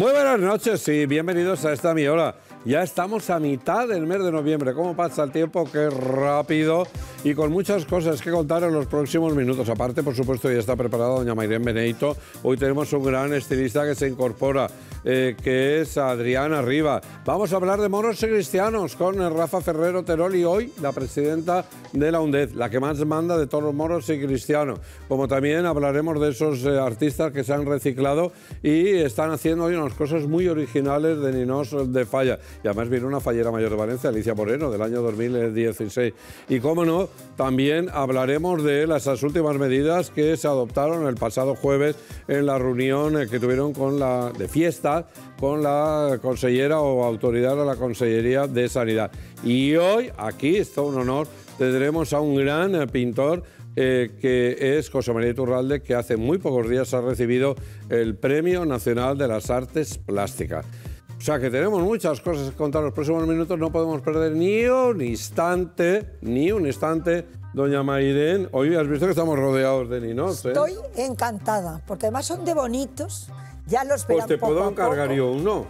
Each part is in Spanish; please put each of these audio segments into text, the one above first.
Muy buenas noches y bienvenidos a esta mi hora. Ya estamos a mitad del mes de noviembre. ¿Cómo pasa el tiempo? ¡Qué rápido! Y con muchas cosas que contar en los próximos minutos. Aparte, por supuesto, ya está preparada doña Mayrén Benedito. Hoy tenemos un gran estilista que se incorpora, eh, que es Adriana Riva. Vamos a hablar de moros y cristianos con eh, Rafa Ferrero Terol y hoy la presidenta de la UNDED, la que más manda de todos los moros y cristianos. Como también hablaremos de esos eh, artistas que se han reciclado y están haciendo hoy unas cosas muy originales de Ninos de Falla. Y además viene una fallera mayor de Valencia, Alicia Moreno, del año 2016. Y cómo no, también hablaremos de las últimas medidas que se adoptaron el pasado jueves en la reunión eh, que tuvieron con la, de fiesta con la consellera o autoridad de la Consellería de Sanidad. Y hoy, aquí, está un honor, tendremos a un gran eh, pintor eh, que es José María Turralde, que hace muy pocos días ha recibido el Premio Nacional de las Artes Plásticas. O sea que tenemos muchas cosas que contar los próximos minutos, no podemos perder ni un instante, ni un instante. Doña Mairén, hoy has visto que estamos rodeados de ninos. ¿eh? Estoy encantada, porque además son de bonitos, ya los poco. Pues te puedo cargar yo uno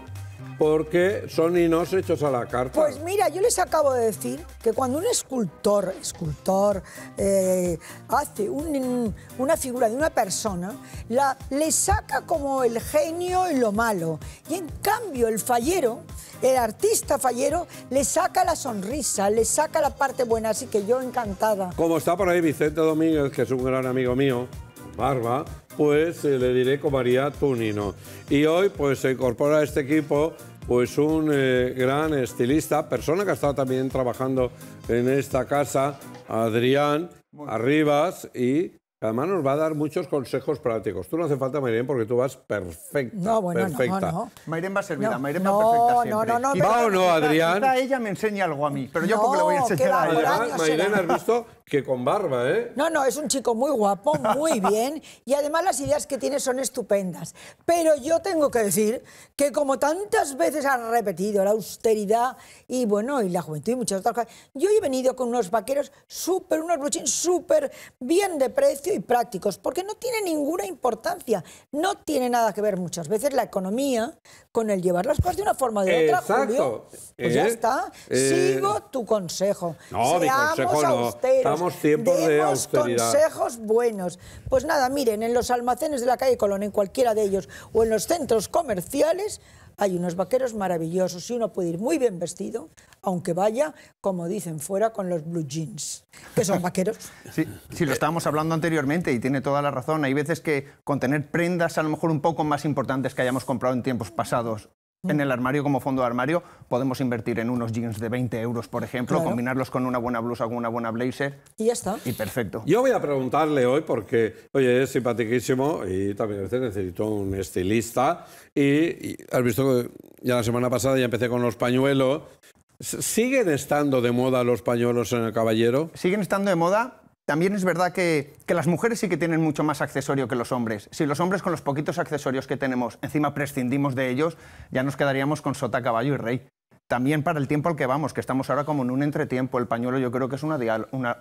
porque son hinos hechos a la carta. Pues mira, yo les acabo de decir que cuando un escultor, escultor eh, hace una figura de una persona, la, le saca como el genio y lo malo. Y en cambio el fallero, el artista fallero, le saca la sonrisa, le saca la parte buena, así que yo encantada. Como está por ahí Vicente Domínguez, que es un gran amigo mío, Barba, pues eh, le diré con María Tunino. Y hoy pues se incorpora a este equipo pues un eh, gran estilista, persona que ha estado también trabajando en esta casa, Adrián Arribas, y Además nos va a dar muchos consejos prácticos. Tú no hace falta, Mairen, porque tú vas perfecta. No, bueno, perfecta. no, no. va a servir, Mairen va no, perfecta siempre. No, no, no. ¿Va o no, Adrián? ella me enseña algo a mí, pero yo que le voy a enseñar a ella. Mairen has visto que con barba, ¿eh? No, no, es un chico muy guapo, muy bien, y además las ideas que tiene son estupendas. Pero yo tengo que decir que como tantas veces has repetido la austeridad y, bueno, y la juventud y muchas otras cosas, yo he venido con unos vaqueros súper, unos bruchines súper bien de precio, y prácticos, porque no tiene ninguna importancia. No tiene nada que ver muchas veces la economía con el llevar las cosas de una forma o de otra. Pues ya eh, está. Eh, Sigo tu consejo. No, Seamos mi consejo Estamos de austeridad. consejos buenos. Pues nada, miren, en los almacenes de la calle Colón, en cualquiera de ellos, o en los centros comerciales, hay unos vaqueros maravillosos y uno puede ir muy bien vestido, aunque vaya, como dicen fuera, con los blue jeans, que son vaqueros. Sí, lo estábamos hablando anteriormente y tiene toda la razón. Hay veces que con tener prendas a lo mejor un poco más importantes que hayamos comprado en tiempos pasados en mm. el armario como fondo de armario. Podemos invertir en unos jeans de 20 euros, por ejemplo, combinarlos con una buena blusa, con una buena blazer. Y ya está. Y perfecto. Yo voy a preguntarle hoy porque, oye, es simpaticísimo y también veces necesito un estilista. Y, y has visto que ya la semana pasada ya empecé con los pañuelos. ¿Siguen estando de moda los pañuelos en el caballero? Siguen estando de moda, también es verdad que, que, las mujeres sí que tienen mucho más accesorio que los hombres. Si los hombres con los poquitos accesorios que tenemos encima prescindimos de ellos, ya nos quedaríamos con sota, caballo y rey. También para el tiempo al que vamos, que estamos ahora como en un entretiempo, el pañuelo yo creo que es una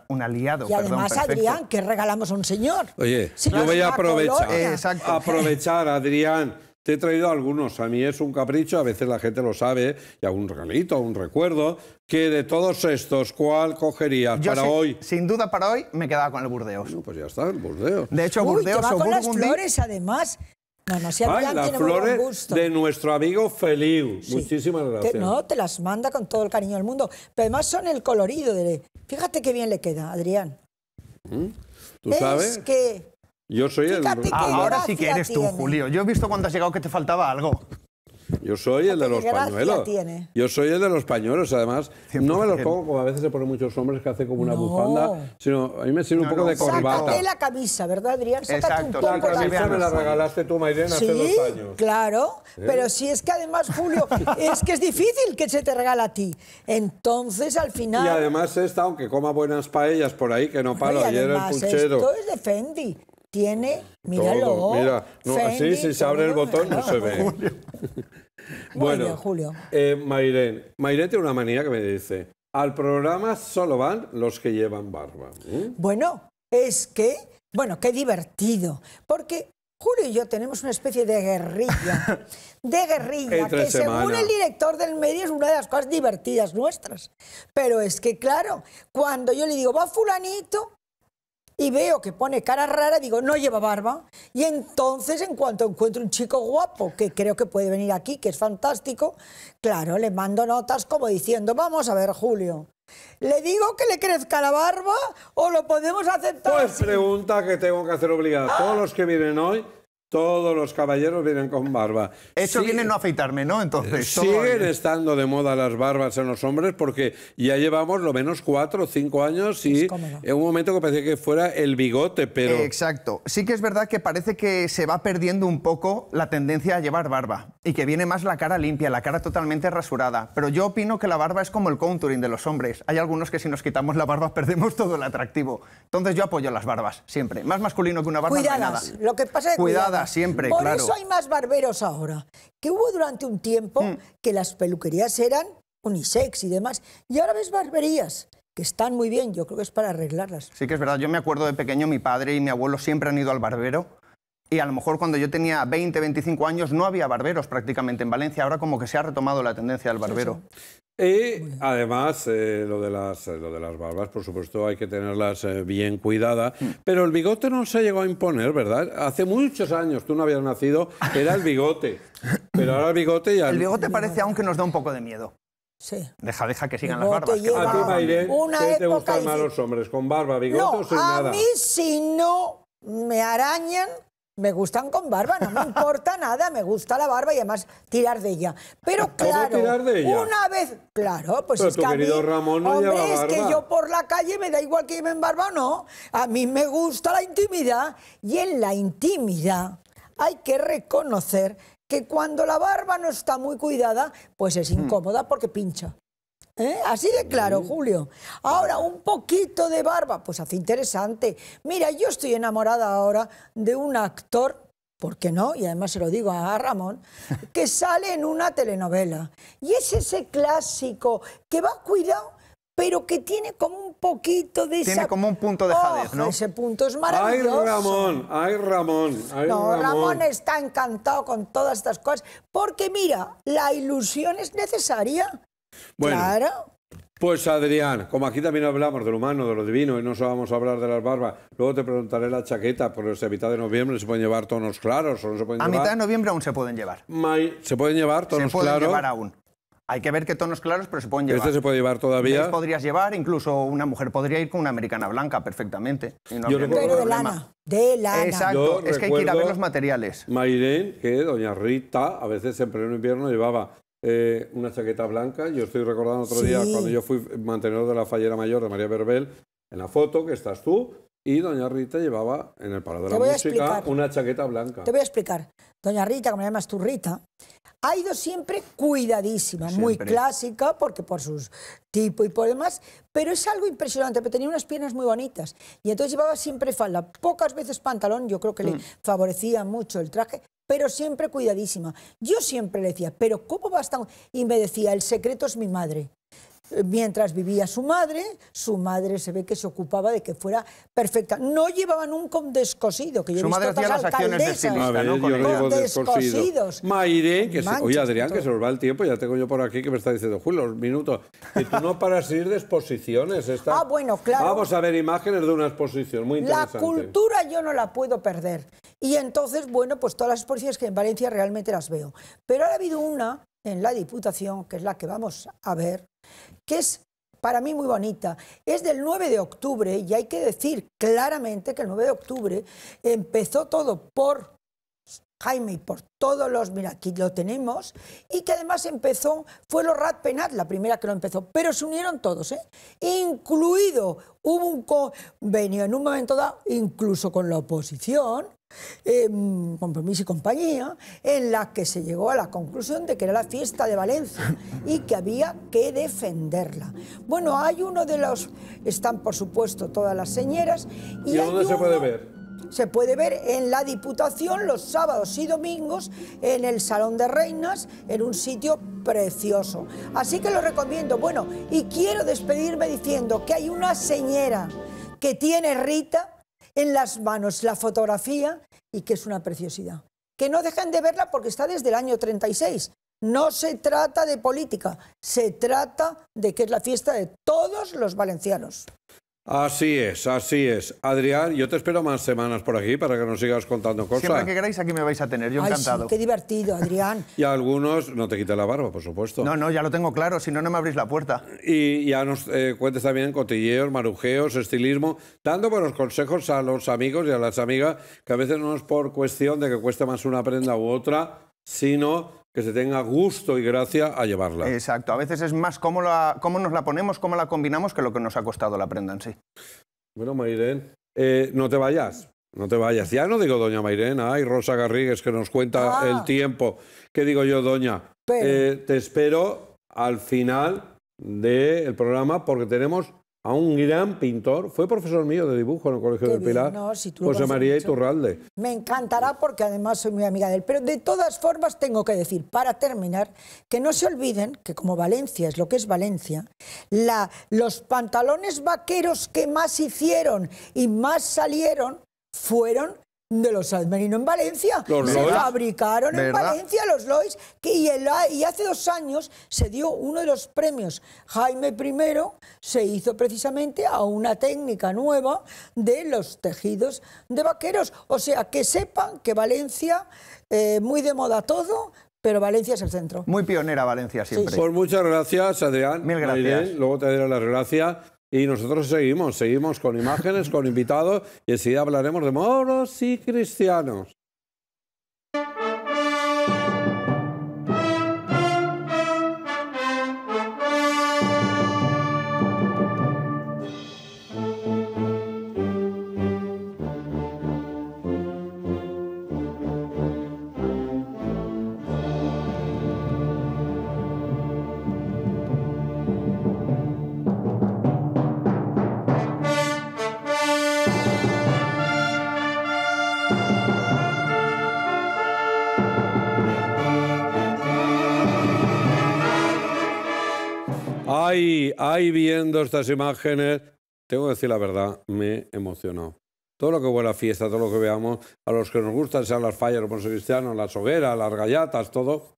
un aliado. Y además, Adrián, que regalamos a un señor. Oye, si yo voy a aprovechar, aprovechar, Adrián te he traído algunos. A mí es un capricho, a veces la gente lo sabe, y algún regalito, un recuerdo. Que de todos estos, ¿cuál cogerías para hoy? Sin duda para hoy me quedaba con el Burdeos. pues ya está, el Burdeos. De hecho, Uy, Burdeos te va con las flores, además. No, no, Ay, las flores de nuestro amigo Feliu. Muchísimas gracias. no, te las manda con todo el cariño del mundo. Pero además son el colorido. De... Fíjate qué bien le queda, Adrián. ¿Mm? ¿Tú es que yo soy el... Ah, ahora sí que eres tú, Julio. Yo he visto cuando has llegado que te faltaba algo. Yo soy el de los pañuelos. Yo soy el de los pañuelos, además. No me los pongo como a veces se ponen muchos hombres que hace como una bufanda, sino a mí me sirve un poco de corbata. Sácate la camisa, ¿verdad, Adrián? Exacto, la camisa. me la regalaste tú, Mairena, ¿Sí? hace dos años. claro. ¿Eh? Pero si es que además, Julio, es que es difícil que se te regale a ti. Entonces, al final... Y además esta, aunque coma buenas paellas por ahí, que no paro, ayer el puchero... Esto es de Fendi tiene, míralo. mira, así si se abre el botón no se ve. bueno, Julio. Eh, Mairén. tiene una manía que me dice, al programa solo van los que llevan barba. ¿eh? Bueno, es que, bueno, qué divertido, porque Julio y yo tenemos una especie de guerrilla, de guerrilla, que según el director del medio es una de las cosas divertidas nuestras. Pero es que, claro, cuando yo le digo, va fulanito, y veo que pone cara rara, digo, no lleva barba. Y entonces, en cuanto encuentro un chico guapo, que creo que puede venir aquí, que es fantástico, claro, le mando notas como diciendo, vamos a ver, Julio, ¿Le digo que le crezca la barba o lo podemos aceptar? Pues pregunta que tengo que hacer obligada. Todos los que vienen hoy todos los caballeros vienen con barba. Eso viene no afeitarme, ¿no? Entonces. Siguen estando de moda las barbas en los hombres porque ya llevamos lo menos cuatro o cinco años y en un momento que parecía que fuera el bigote, pero. Exacto. Sí que es verdad que parece que se va perdiendo un poco la tendencia a llevar barba y que viene más la cara limpia, la cara totalmente rasurada. Pero yo opino que la barba es como el contouring de los hombres. Hay algunos que si nos quitamos la barba perdemos todo el atractivo. Entonces yo apoyo las barbas siempre. Más masculino que una barba. Cuidadas. nada. Lo que pasa siempre, Por eso hay más barberos ahora. Que hubo durante un tiempo mm. que las peluquerías eran unisex y demás. Y ahora ves barberías que están muy bien, yo creo que es para arreglarlas. Sí que es verdad, yo me acuerdo de pequeño, mi padre y mi abuelo siempre han ido al barbero. Y a lo mejor cuando yo tenía 20, 25 años no había barberos prácticamente en Valencia. Ahora como que se ha retomado la tendencia del barbero. Y además, eh, lo, de las, eh, lo de las barbas, por supuesto, hay que tenerlas eh, bien cuidadas. Mm. Pero el bigote no se llegó a imponer, ¿verdad? Hace muchos años, tú no habías nacido, era el bigote. pero ahora el bigote ya. El bigote parece, aunque nos da un poco de miedo. Sí. Deja, deja que sigan las barbas. a ti, Maire, ¿qué te gustan más los hombres? ¿Con barba, bigote o nada? A mí, si no me arañan, me gustan con barba, no me importa nada, me gusta la barba y además tirar de ella. Pero claro, tirar de ella? una vez, claro, pues es Ramón no hombre, es que yo por la calle me da igual que lleve en barba o no, a mí me gusta la intimidad y en la intimidad hay que reconocer que cuando la barba no está muy cuidada, pues es hmm. incómoda porque pincha. ¿Eh? Así de claro, mm. Julio. Ahora, un poquito de barba, pues hace interesante. Mira, yo estoy enamorada ahora de un actor, ¿por qué no? Y además se lo digo a Ramón, que sale en una telenovela. Y es ese clásico que va cuidado pero que tiene como un poquito de Tiene como un punto de jadez, ¿no? Ese punto es maravilloso. Ay, Ramón, ay, Ramón, ay, no, Ramón está encantado con todas estas cosas, porque mira, la ilusión es necesaria. Bueno, claro. Pues Adrián, como aquí también hablamos del humano, de lo divino, y no solo vamos a hablar de las barbas, luego te preguntaré la chaqueta, porque a mitad de noviembre se pueden llevar tonos claros o no se pueden a llevar. A mitad de noviembre aún se pueden llevar. ¿Se pueden llevar tonos claros? Se pueden llevar aún. Hay que ver qué tonos claros, pero se pueden este llevar. Este se puede llevar todavía. podrías llevar, incluso una mujer podría ir con una americana blanca perfectamente. Y no Yo de lana. De lana. Exacto, es que hay que ir a ver los materiales. Mairén, que doña Rita, a veces en pleno invierno llevaba eh, una chaqueta blanca. Yo estoy recordando otro día cuando yo fui mantenedor de la fallera mayor de María Berbel, en la foto que estás tú, y doña Rita llevaba en el parador de la música una chaqueta blanca. Te voy a explicar. Doña Rita, como llamas tú Rita, ha ido siempre cuidadísima, muy clásica, porque por sus tipo y por demás, pero es algo impresionante, porque tenía unas piernas muy bonitas. Y entonces llevaba siempre falda, pocas veces pantalón, yo creo que le mm. favorecía mucho el traje, pero siempre cuidadísima. Yo siempre le decía, pero ¿cómo a estar. Y me decía, el secreto es mi madre. Eh, mientras vivía su madre, su madre se ve que se ocupaba de que fuera perfecta. No llevaban un condescosido, que yo madre hacía las acciones De ¿no? Maire, que se, oye Adrián, que se nos va el tiempo, ya tengo yo por aquí que me está diciendo, Julio, los minutos, ¿Y tú no paras de ir de exposiciones. Esta... Ah, bueno, claro. Vamos a ver imágenes de una exposición muy interesante. La cultura yo no la puedo perder. Y entonces, bueno, pues todas las exposiciones que en Valencia realmente las veo. Pero ahora ha habido una en la Diputación, que es la que vamos a ver, que es para mí muy bonita. Es del 9 de octubre y hay que decir claramente que el 9 de octubre empezó todo por Jaime y por todos los, mira, aquí lo tenemos, y que además empezó, fue los Rat Penat la primera que lo empezó, pero se unieron todos, ¿eh? incluido, hubo un convenio en un momento dado, incluso con la oposición, em, compromiso y compañía, en la que se llegó a la conclusión de que era la fiesta de Valencia y que había que defenderla. Bueno, hay uno de los, están por supuesto todas las señeras. ¿Y, dónde se puede ver? Se puede ver en la Diputación los sábados y domingos en el Salón de Reinas, en un sitio precioso. Así que lo recomiendo. Bueno, y quiero despedirme diciendo que hay una señera que tiene Rita en las manos la fotografía y que es una preciosidad. Que no dejen de verla porque está desde el año 36. No se trata de política, se trata de que es la fiesta de todos los valencianos. Así es, así es. Adrián, yo te espero más semanas por aquí para que nos sigas contando cosas. Siempre que queráis aquí me vais a tener, yo encantado. qué divertido, Adrián. y a algunos, no te quite la barba, por supuesto. No, no, ya lo tengo claro, si no, no me abrís la puerta. Y ya nos eh, cuentes también cotilleos, marujeos, estilismo, dando buenos consejos a los amigos y a las amigas, que a veces no es por cuestión de que cueste más una prenda u otra, sino que se tenga gusto y gracia a llevarla. Exacto, a veces es más cómo, la, cómo nos la ponemos, cómo la combinamos, que lo que nos ha costado la prenda en sí. Bueno, Mairén, eh, no te vayas, no te vayas. Ya no digo doña Mairena hay Rosa Garrigues que nos cuenta ah. el tiempo. ¿Qué digo yo, doña? Eh, te espero al final del programa porque tenemos a un gran pintor. Fue profesor mío de dibujo en el Colegio del Pilar, José María Iturralde. Me encantará porque además soy muy amiga de él. Pero de todas formas tengo que decir, para terminar, que no se olviden que como Valencia es lo que es Valencia, los pantalones vaqueros que más hicieron y más salieron fueron de los almerinos en Valencia. se fabricaron en Valencia los Lois. Que, y, hace dos años se dio uno de los premios. Jaime I se hizo precisamente a una técnica nueva de los tejidos de vaqueros. O sea, que sepan que Valencia, eh, muy de moda todo, pero Valencia es el centro. Muy pionera Valencia siempre. Sí, pues muchas gracias, Adrián. Mil gracias. luego te daré las gracias. Y nosotros seguimos, seguimos con imágenes, con invitados y enseguida hablaremos de moros y cristianos. ahí viendo estas imágenes, tengo que decir la verdad, me emocionó. Todo lo que fue la fiesta, todo lo que veamos, a los que nos gustan, sean las fallas, los cristianos, las hogueras, las gallatas, todo,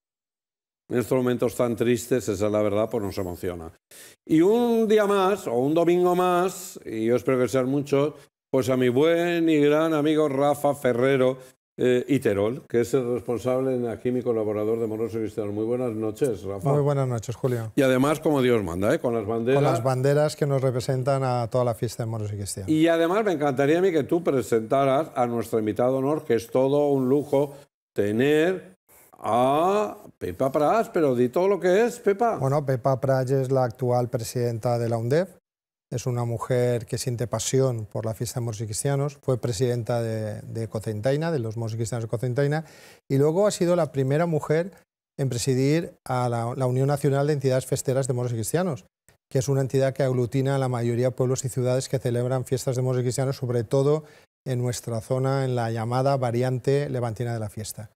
en estos momentos tan tristes, esa es la verdad, pues nos emociona. Y un día más, o un domingo más, y yo espero que sean muchos, pues a mi buen y gran amigo Rafa Ferrero, y eh, Terol, que es el responsable aquí, mi colaborador de y Cristiano. Muy buenas noches, Rafa. Muy buenas noches, Julio. Y además, como Dios manda, ¿eh? con las banderas. Con las banderas que nos representan a toda la fiesta de Moros y Cristiano. Y además, me encantaría a mí que tú presentaras a nuestro invitado honor, que es todo un lujo tener a Pepa Prats, pero di todo lo que es, Pepa. Bueno, Pepa Prats es la actual presidenta de la UNDEF es una mujer que siente pasión por la fiesta de moros y cristianos. Fue presidenta de, Cocentaina, de los moros y cristianos de Cocentaina. Y luego ha sido la primera mujer en presidir a la, Unión Nacional de Entidades Festeras de Moros y Cristianos, que es una entidad que aglutina a la mayoría de pueblos y ciudades que celebran fiestas de moros y cristianos, sobre todo en nuestra zona, en la llamada variante levantina de la fiesta.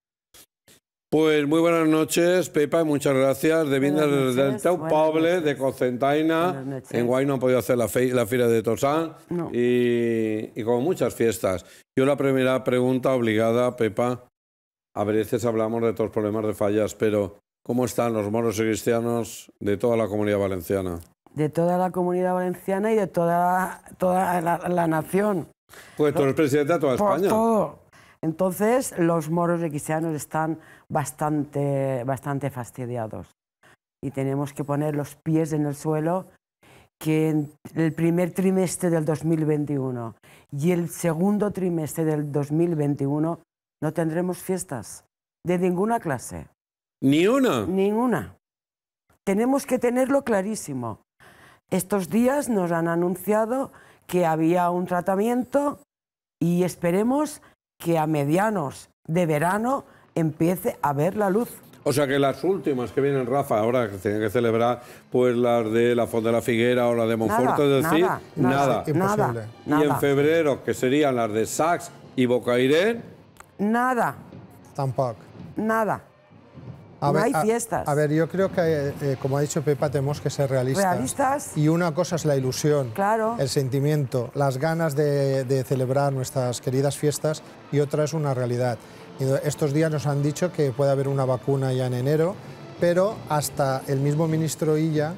Pues muy buenas noches, Pepa, muchas gracias. De Vindas desde Teu Poble, de Cocentaina. En Guay no han podido hacer la, fe, la de Tosán y, y como muchas fiestas. Yo la primera pregunta obligada, Pepa, a veces hablamos de todos los problemas de fallas, pero ¿cómo están los moros y cristianos de toda la comunidad valenciana? De toda la comunidad valenciana y de toda, toda la, nación. Pues tú eres presidente de toda España. Por todo. Entonces los moros cristianos están bastante, bastante fastidiados y tenemos que poner los pies en el suelo que en el primer trimestre del 2021 y el segundo trimestre del 2021 no tendremos fiestas de ninguna clase. ¿Ni una? Ninguna. Tenemos que tenerlo clarísimo. Estos días nos han anunciado que había un tratamiento y esperemos que a medianos de verano empiece a ver la luz. O sea que las últimas que vienen, Rafa, ahora que tienen que celebrar, pues las de la Fonda de la Figuera o las de Monforte, es decir, nada. Nada, Y en febrero, que serían las de Sachs y Bocairé. Nada. Tampoco. Nada. A hay fiestas. A, ver, yo creo que, eh, eh, como ha dicho Pepa, tenemos que ser realistas. Y una cosa es la ilusión, el sentimiento, las ganas de, celebrar nuestras queridas fiestas y otra es una realidad. estos días nos han dicho que puede haber una vacuna ya en enero, pero hasta el mismo ministro Illa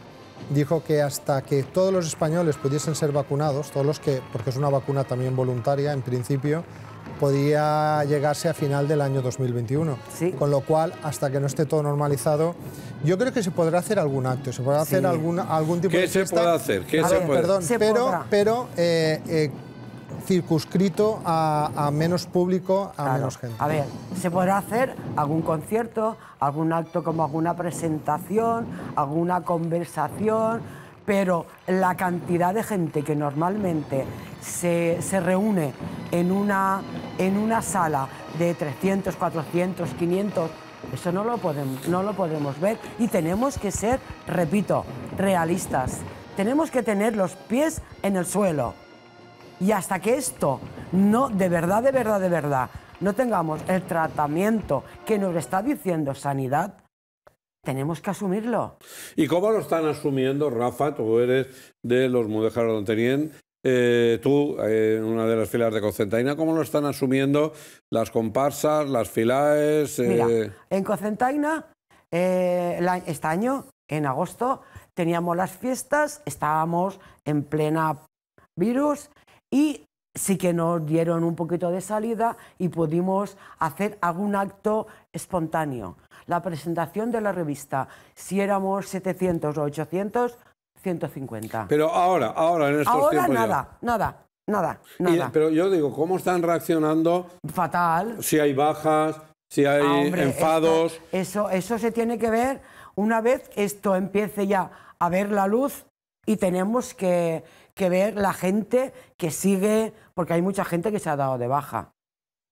dijo que hasta que todos los españoles pudiesen ser vacunados, todos los que, porque es una vacuna también voluntaria en principio, podía llegarse a final del año 2021. Con lo cual, hasta que no esté todo normalizado, yo creo que se podrá hacer algún acto, se podrá hacer algún, tipo de... ¿Qué se puede hacer? ¿Qué Perdón, pero, pero eh, eh, circunscrito a, menos público, a menos gente. A ver, se podrá hacer algún concierto, algún acto como alguna presentación, alguna conversación pero la cantidad de gente que normalmente se, reúne en una, en una sala de 300, 400, 500, eso no lo, podemos, no lo podemos ver y tenemos que ser, repito, realistas. Tenemos que tener los pies en el suelo. Y hasta que esto no, de verdad, de verdad, de verdad, no tengamos el tratamiento que nos está diciendo sanidad, tenemos que asumirlo. ¿Y cómo lo están asumiendo, Rafa? Tú eres de los Mudéjar Don eh, tú en eh, una de las filas de Cocentaina. ¿Cómo lo están asumiendo las comparsas, las filas? Eh? Mira, en Cocentaina, eh, este año, en agosto, teníamos las fiestas, estábamos en plena virus y sí que nos dieron un poquito de salida y pudimos hacer algún acto espontáneo la presentación de la revista, si éramos 700 o 800, 150. Pero ahora, ahora en estos ahora, nada, nada. Nada, nada. pero yo digo, ¿cómo están reaccionando? Fatal. Si hay bajas, si hay ah, enfados. eso, eso se tiene que ver una vez esto empiece ya a ver la luz y tenemos que, que ver la gente que sigue, porque hay mucha gente que se ha dado de baja.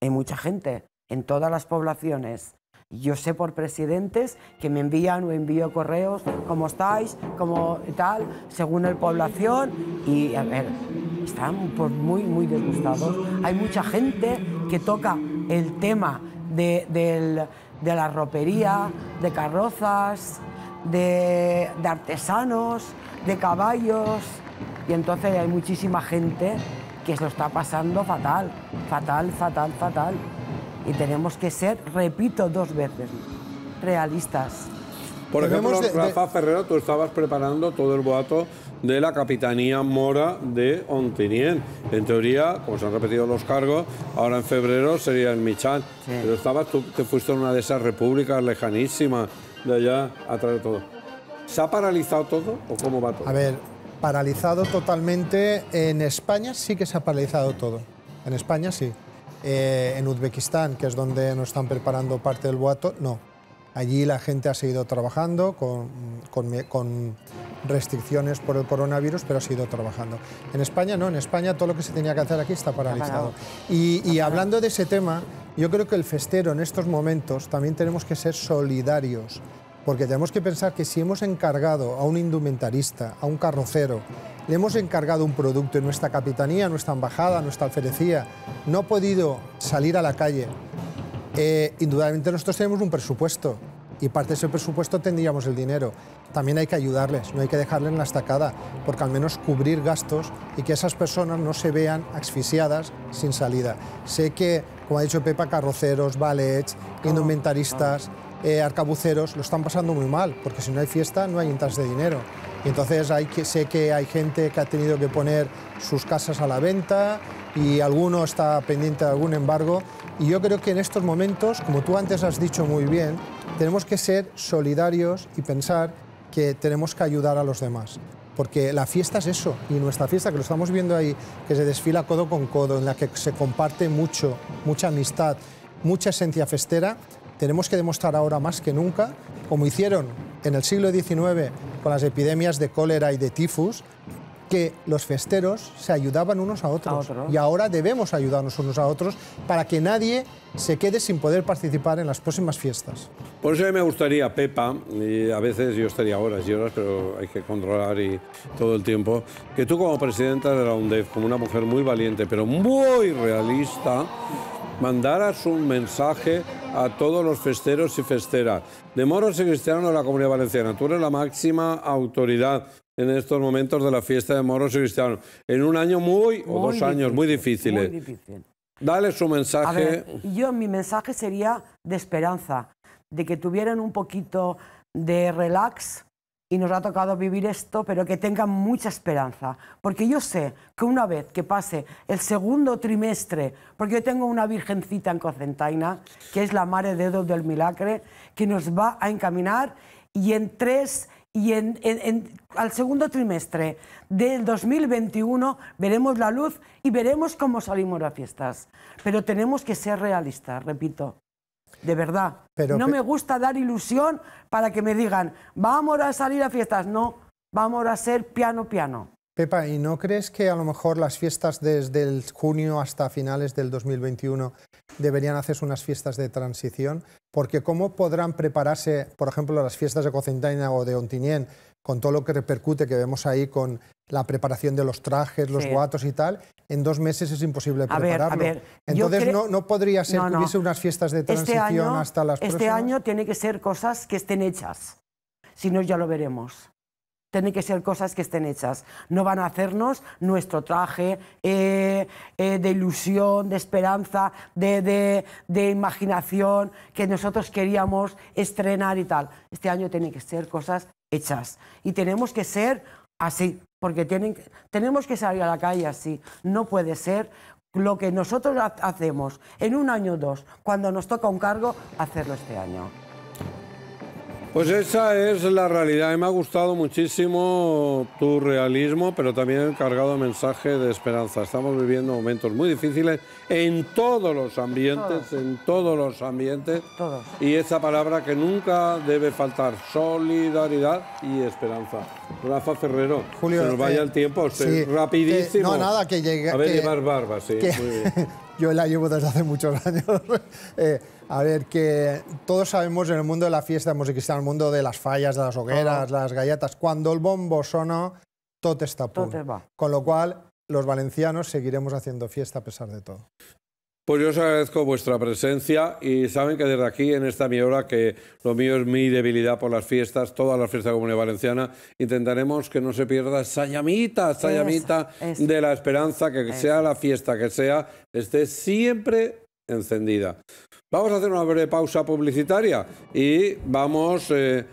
Hay mucha gente en todas las poblaciones. Yo sé por presidentes que me envían o envío correos, cómo estáis, cómo tal, según la población. Y a ver, están muy, muy disgustados. Hay mucha gente que toca el tema de, la ropería, de carrozas, de, de artesanos, de caballos. Y entonces hay muchísima gente que se lo está pasando fatal, fatal, fatal, fatal. Y tenemos que ser, repito dos veces, realistas. Por ejemplo, Rafa Ferrero, tú estabas preparando todo el boato de la Capitanía Mora de Ontinien. En teoría, como pues se han repetido los cargos, ahora en febrero sería en Michal. Pero estabas, tú te fuiste a una de esas repúblicas lejanísimas de allá atrás de todo. ¿Se ha paralizado todo o cómo va todo? A ver, paralizado totalmente. En España sí que se ha paralizado todo. En España sí. Eh, en Uzbekistán, que es donde nos están preparando parte del boato, no. Allí la gente ha seguido trabajando con, con, restricciones por el coronavirus, pero ha seguido trabajando. En España no, en España todo lo que se tenía que hacer aquí está paralizado. Y, y hablando de ese tema, yo creo que el festero en estos momentos también tenemos que ser solidarios. Porque tenemos que pensar que si hemos encargado a un indumentarista, a un carrocero, le hemos encargado un producto en nuestra capitanía, nuestra embajada, nuestra alferecía, no ha podido salir a la calle, eh, indudablemente nosotros tenemos un presupuesto y parte de ese presupuesto tendríamos el dinero. También hay que ayudarles, no hay que dejarles en la estacada, porque al menos cubrir gastos y que esas personas no se vean asfixiadas sin salida. Sé que, como ha dicho Pepa, carroceros, ballets, indumentaristas... Eh, arcabuceros lo están pasando muy mal, porque si no hay fiesta no hay entras de dinero. Y entonces hay que, sé que hay gente que ha tenido que poner sus casas a la venta y alguno está pendiente de algún embargo. Y yo creo que en estos momentos, como tú antes has dicho muy bien, tenemos que ser solidarios y pensar que tenemos que ayudar a los demás. Porque la fiesta es eso, y nuestra fiesta, que lo estamos viendo ahí, que se desfila codo con codo, en la que se comparte mucho, mucha amistad, mucha esencia festera, tenemos que demostrar ahora más que nunca, como hicieron en el siglo XIX con las epidemias de cólera y de tifus, que los festeros se ayudaban unos a otros. Y ahora debemos ayudarnos unos a otros para que nadie se quede sin poder participar en las próximas fiestas. Por eso me gustaría, Pepa, y a veces yo estaría horas y horas, pero hay que controlar y todo el tiempo, que tú como presidenta de la UNDEF, como una mujer muy valiente, pero muy realista, mandaras un mensaje a todos los festeros y festeras, de moros y cristianos de la comunidad valenciana. Tú eres la máxima autoridad en estos momentos de la fiesta de moros y cristianos, en un año muy, o dos años muy difíciles. Eh. difícil. Dale su mensaje. A yo mi mensaje sería de esperanza, de que tuvieran un poquito de relax, y nos ha tocado vivir esto, pero que tengan mucha esperanza, porque yo sé que una vez que pase el segundo trimestre, porque yo tengo una virgencita en Cocentaina, que es la de Edo del Milagre, que nos va a encaminar y en tres y al segundo trimestre del 2021 veremos la luz y veremos cómo salimos a fiestas. Pero tenemos que ser realistas, repito. De verdad. no me gusta dar ilusión para que me digan, vamos a salir a fiestas. No, vamos a ser piano, piano. Pepa, ¿y no crees que a lo mejor las fiestas desde el junio hasta finales del 2021 deberían hacerse unas fiestas de transición? Porque ¿cómo podrán prepararse, por ejemplo, las fiestas de Cocentaina o de Ontinien con todo lo que repercute que vemos ahí con la preparación de los trajes, los guatos y tal, en dos meses es imposible prepararlo. Entonces no, podría ser que hubiese unas fiestas de este transición hasta las Este año tiene que ser cosas que estén hechas, si no ya lo veremos tienen que ser cosas que estén hechas. No van a hacernos nuestro traje eh, eh, de ilusión, de esperanza, de, imaginación que nosotros queríamos estrenar y tal. Este año tiene que ser cosas hechas. Y tenemos que ser así, porque tienen, tenemos que salir a la calle así. No puede ser lo que nosotros hacemos en un año o dos, cuando nos toca un cargo, hacerlo este año. Pues esa es la realidad me ha gustado muchísimo tu realismo, pero también cargado mensaje de esperanza. Estamos viviendo momentos muy difíciles en todos los ambientes, en todos los ambientes. Y esa palabra que nunca debe faltar, solidaridad y esperanza. Rafa Ferrero, Julio, que nos vaya eh, el tiempo, rapidísimo. no, nada, que llegue... A ver, llevar barba, sí, Yo la llevo desde hace muchos años. Eh, a ver, que todos sabemos en el mundo de la fiesta música, en el mundo de las fallas, de las hogueras, ah. las galletas, cuando el bombo sona, todo está puro. Con lo cual, los valencianos seguiremos haciendo fiesta a pesar de todo. Pues yo os agradezco vuestra presencia y saben que desde aquí, en esta mi hora, que lo mío es mi debilidad por las fiestas, todas las fiestas de Comunidad Valenciana, intentaremos que no se pierda esa llamita, esa llamita de la esperanza, que sea la fiesta que sea, esté siempre encendida. Vamos a hacer una breve pausa publicitaria y vamos eh,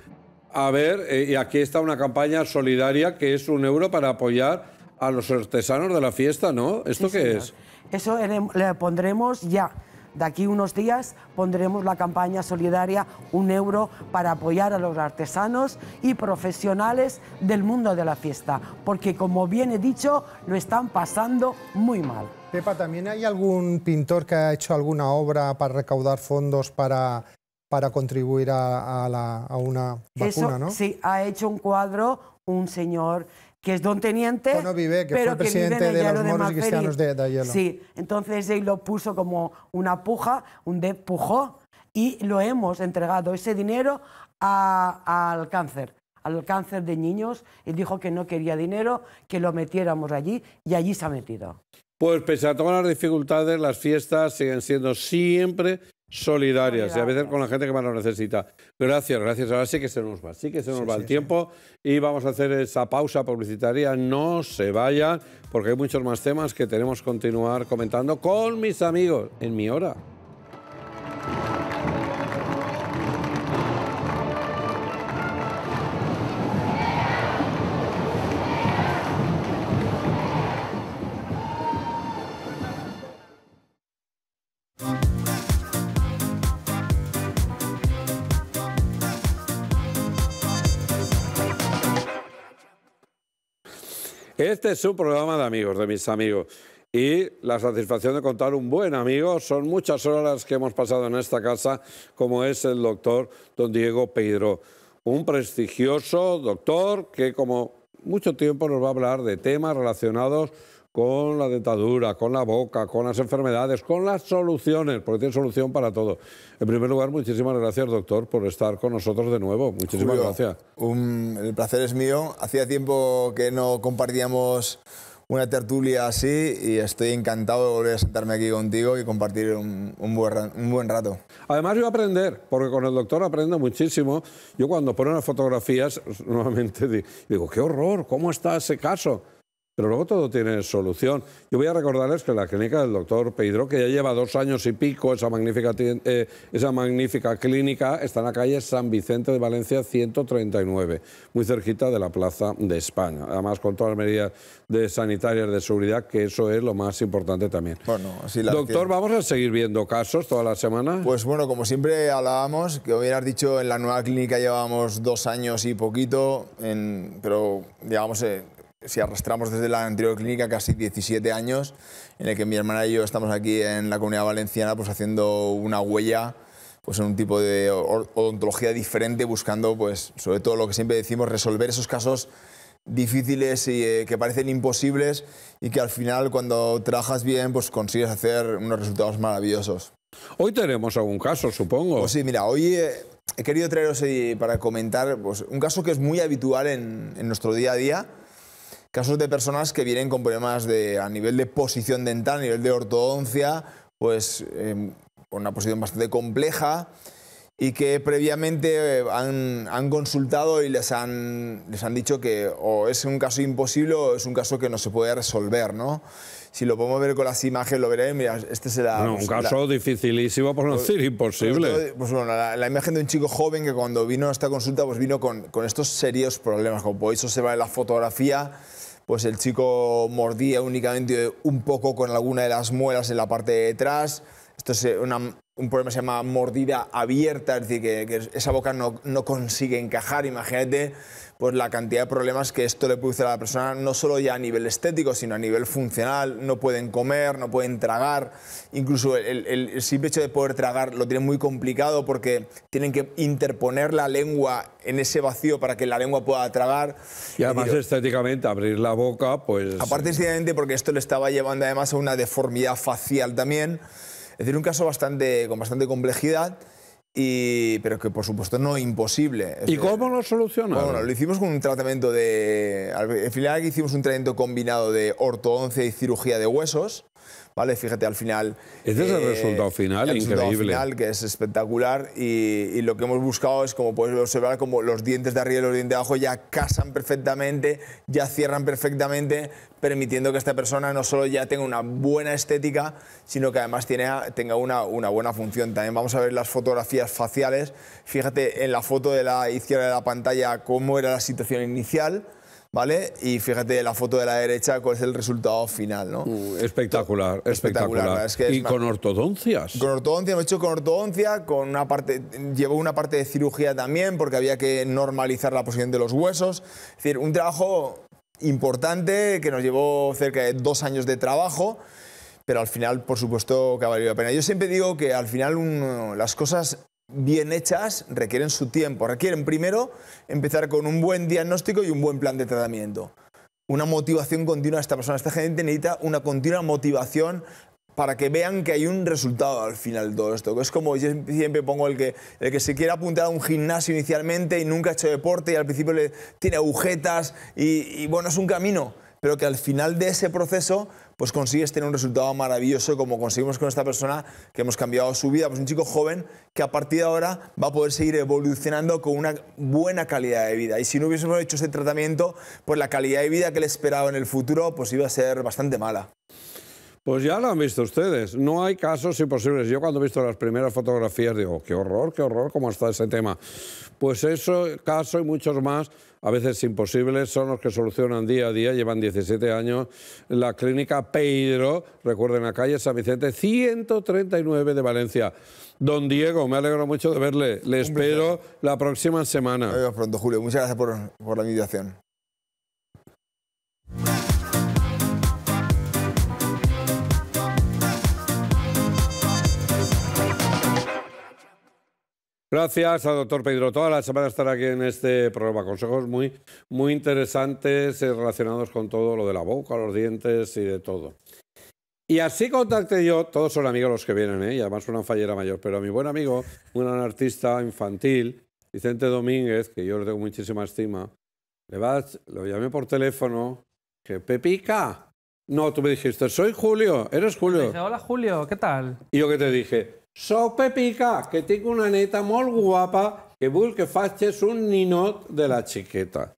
a ver, eh, y aquí está una campaña solidaria que es un euro para apoyar a los artesanos de la fiesta, ¿no? ¿Esto qué es? Eso le pondremos ya. De aquí unos días pondremos la campaña solidaria Un euro para apoyar a los artesanos y profesionales del mundo de la fiesta, porque como bien he dicho, lo están pasando muy mal. Pepa, ¿también hay algún pintor que ha hecho alguna obra para recaudar fondos para, para contribuir a, una vacuna, no? Sí, ha hecho un cuadro un señor que es don Teniente, bueno, vive, que fue presidente de los monos cristianos de, Sí, entonces él lo puso como una puja, un depujo, y lo hemos entregado ese dinero al cáncer, al cáncer de niños, y dijo que no quería dinero, que lo metiéramos allí, y allí se ha metido. Pues pese a todas las dificultades, las fiestas siguen siendo siempre solidarias y a veces con la gente que más lo necesita. Gracias, gracias. Ahora sí que se nos va, sí que se nos va el tiempo y vamos a hacer esa pausa publicitaria. No se vaya, porque hay muchos más temas que tenemos que continuar comentando con mis amigos en mi hora. este es un programa de amigos, de mis amigos. Y la satisfacción de contar un buen amigo son muchas horas que hemos pasado en esta casa, como es el doctor don Diego Pedro, un prestigioso doctor que como mucho tiempo nos va a hablar de temas relacionados con la dentadura, con la boca, con las enfermedades, con las soluciones, porque tiene solución para todo. En primer lugar, muchísimas gracias, doctor, por estar con nosotros de nuevo. Muchísimas gracias. el placer es mío. Hacía tiempo que no compartíamos una tertulia así y estoy encantado de volver a sentarme aquí contigo y compartir un, buen, un, buen, rato. Además yo aprender, porque con el doctor aprendo muchísimo. Yo cuando pongo las fotografías, nuevamente digo, qué horror, ¿cómo está ese caso? Pero luego todo tiene solución. Yo voy a recordarles que la clínica del doctor Pedro, que ya lleva dos años y pico, esa magnífica, eh, esa magnífica clínica, está en la calle San Vicente de Valencia 139, muy cerquita de la Plaza de España. Además, con todas las medidas sanitarias, de seguridad, que eso es lo más importante también. Doctor, vamos a seguir viendo casos toda la semana. Pues bueno, como siempre hablábamos, que hubieras dicho, en la nueva clínica llevábamos dos años y poquito, pero digamos... Eh, si arrastramos desde la anterior clínica casi 17 años, en el que mi hermana y yo estamos aquí en la comunidad valenciana pues haciendo una huella pues en un tipo de odontología diferente, buscando pues sobre todo lo que siempre decimos, resolver esos casos difíciles y eh, que parecen imposibles y que al final cuando trabajas bien pues consigues hacer unos resultados maravillosos. Hoy tenemos algún caso, supongo. Pues sí, mira, hoy eh, he querido traeros eh, para comentar pues, un caso que es muy habitual en, en nuestro día a día, casos de personas que vienen con problemas de, a nivel de posición dental, a nivel de ortodoncia, pues em, una posición bastante compleja y que previamente eh, han, han, consultado y les han, les han dicho que o es un caso imposible o es un caso que no se puede resolver, ¿no? Si lo podemos ver con las imágenes, lo veréis. Mira, este será. No, un caso dificilísimo, por no pues, decir imposible. Pues, pues bueno, la, imagen de un chico joven que cuando vino a esta consulta, pues vino con, con estos serios problemas. Como podéis observar en la fotografía, pues el chico mordía únicamente un poco con alguna de las muelas en la parte de atrás. Esto es eh, una un problema se llama mordida abierta, es decir, que, esa boca no, consigue encajar. Imagínate pues, la cantidad de problemas que esto le produce a la persona, no solo ya a nivel estético, sino a nivel funcional. No pueden comer, no pueden tragar. Incluso el, simple hecho de poder tragar lo tiene muy complicado porque tienen que interponer la lengua en ese vacío para que la lengua pueda tragar. Y además estéticamente abrir la boca, pues... Aparte estéticamente eh. porque esto le estaba llevando además a una deformidad facial también. Es decir, un caso bastante, con bastante complejidad. Y, pero que por supuesto no imposible. ¿Y cómo lo solucionaron? Bueno, lo hicimos con un tratamiento de... Al final hicimos un tratamiento combinado de ortodoncia y cirugía de huesos. Fíjate al final. es el eh, resultado final, que es espectacular y, lo que hemos buscado es, como puedes observar, como los dientes de arriba y los dientes de abajo ya casan perfectamente, ya cierran perfectamente, permitiendo que esta persona no solo ya tenga una buena estética, sino que además tiene, tenga una, una buena función. También vamos a ver las fotografías faciales. Fíjate en la foto de la izquierda de la pantalla cómo era la situación inicial ¿vale? Y fíjate la foto de la derecha, cuál es el resultado final, ¿no? Uh, espectacular, espectacular. y con ortodoncias. Con ortodoncia, he hecho con ortodoncia, con una parte, llevó una parte de cirugía también, porque había que normalizar la posición de los huesos. Es decir, un trabajo importante que nos llevó cerca de dos años de trabajo pero al final, por supuesto, que ha valido la pena. Yo siempre digo que al final las cosas bien hechas requieren su tiempo. Requieren primero empezar con un buen diagnóstico y un buen plan de tratamiento. Una motivación continua de esta persona. Esta gente necesita una continua motivación para que vean que hay un resultado al final de todo esto. Es como yo siempre pongo el que, el que se quiere apuntar a un gimnasio inicialmente y nunca ha hecho deporte y al principio le tiene agujetas y bueno, es un camino pero que al final de ese proceso pues consigues tener un resultado maravilloso como conseguimos con esta persona que hemos cambiado su vida, pues un chico joven que a partir de ahora va a poder seguir evolucionando con una buena calidad de vida. Y si no hubiésemos hecho ese tratamiento, pues la calidad de vida que le esperaba en el futuro pues iba a ser bastante mala. Pues ya lo han visto ustedes. No hay casos imposibles. Yo cuando he visto las primeras fotografías digo, qué horror, qué horror, cómo está ese tema. Pues eso, caso y muchos más, a veces imposibles, son los que solucionan día a día. Llevan 17 años la clínica Pedro, recuerden la calle San Vicente 139 de Valencia. Don Diego, me alegro mucho de verle. Le espero la próxima semana. Nos pronto, Julio. Muchas gracias por la invitación. Gracias al doctor Pedro. Toda la semana estará aquí en este programa. Consejos muy, muy interesantes eh, relacionados con todo lo de la boca, los dientes y de todo. Y así contacté yo, todos son amigos los que vienen, ¿eh? y además una fallera mayor, pero a mi buen amigo, un artista infantil, Vicente Domínguez, que yo le tengo muchísima estima, le lo llamé por teléfono, que Pepica. No, tú me dijiste, soy Julio, eres Julio. Hola Julio, ¿qué tal? Y yo que te dije, So Pepica, que tengo una neta muy guapa que vull que faches un ninot de la chiqueta.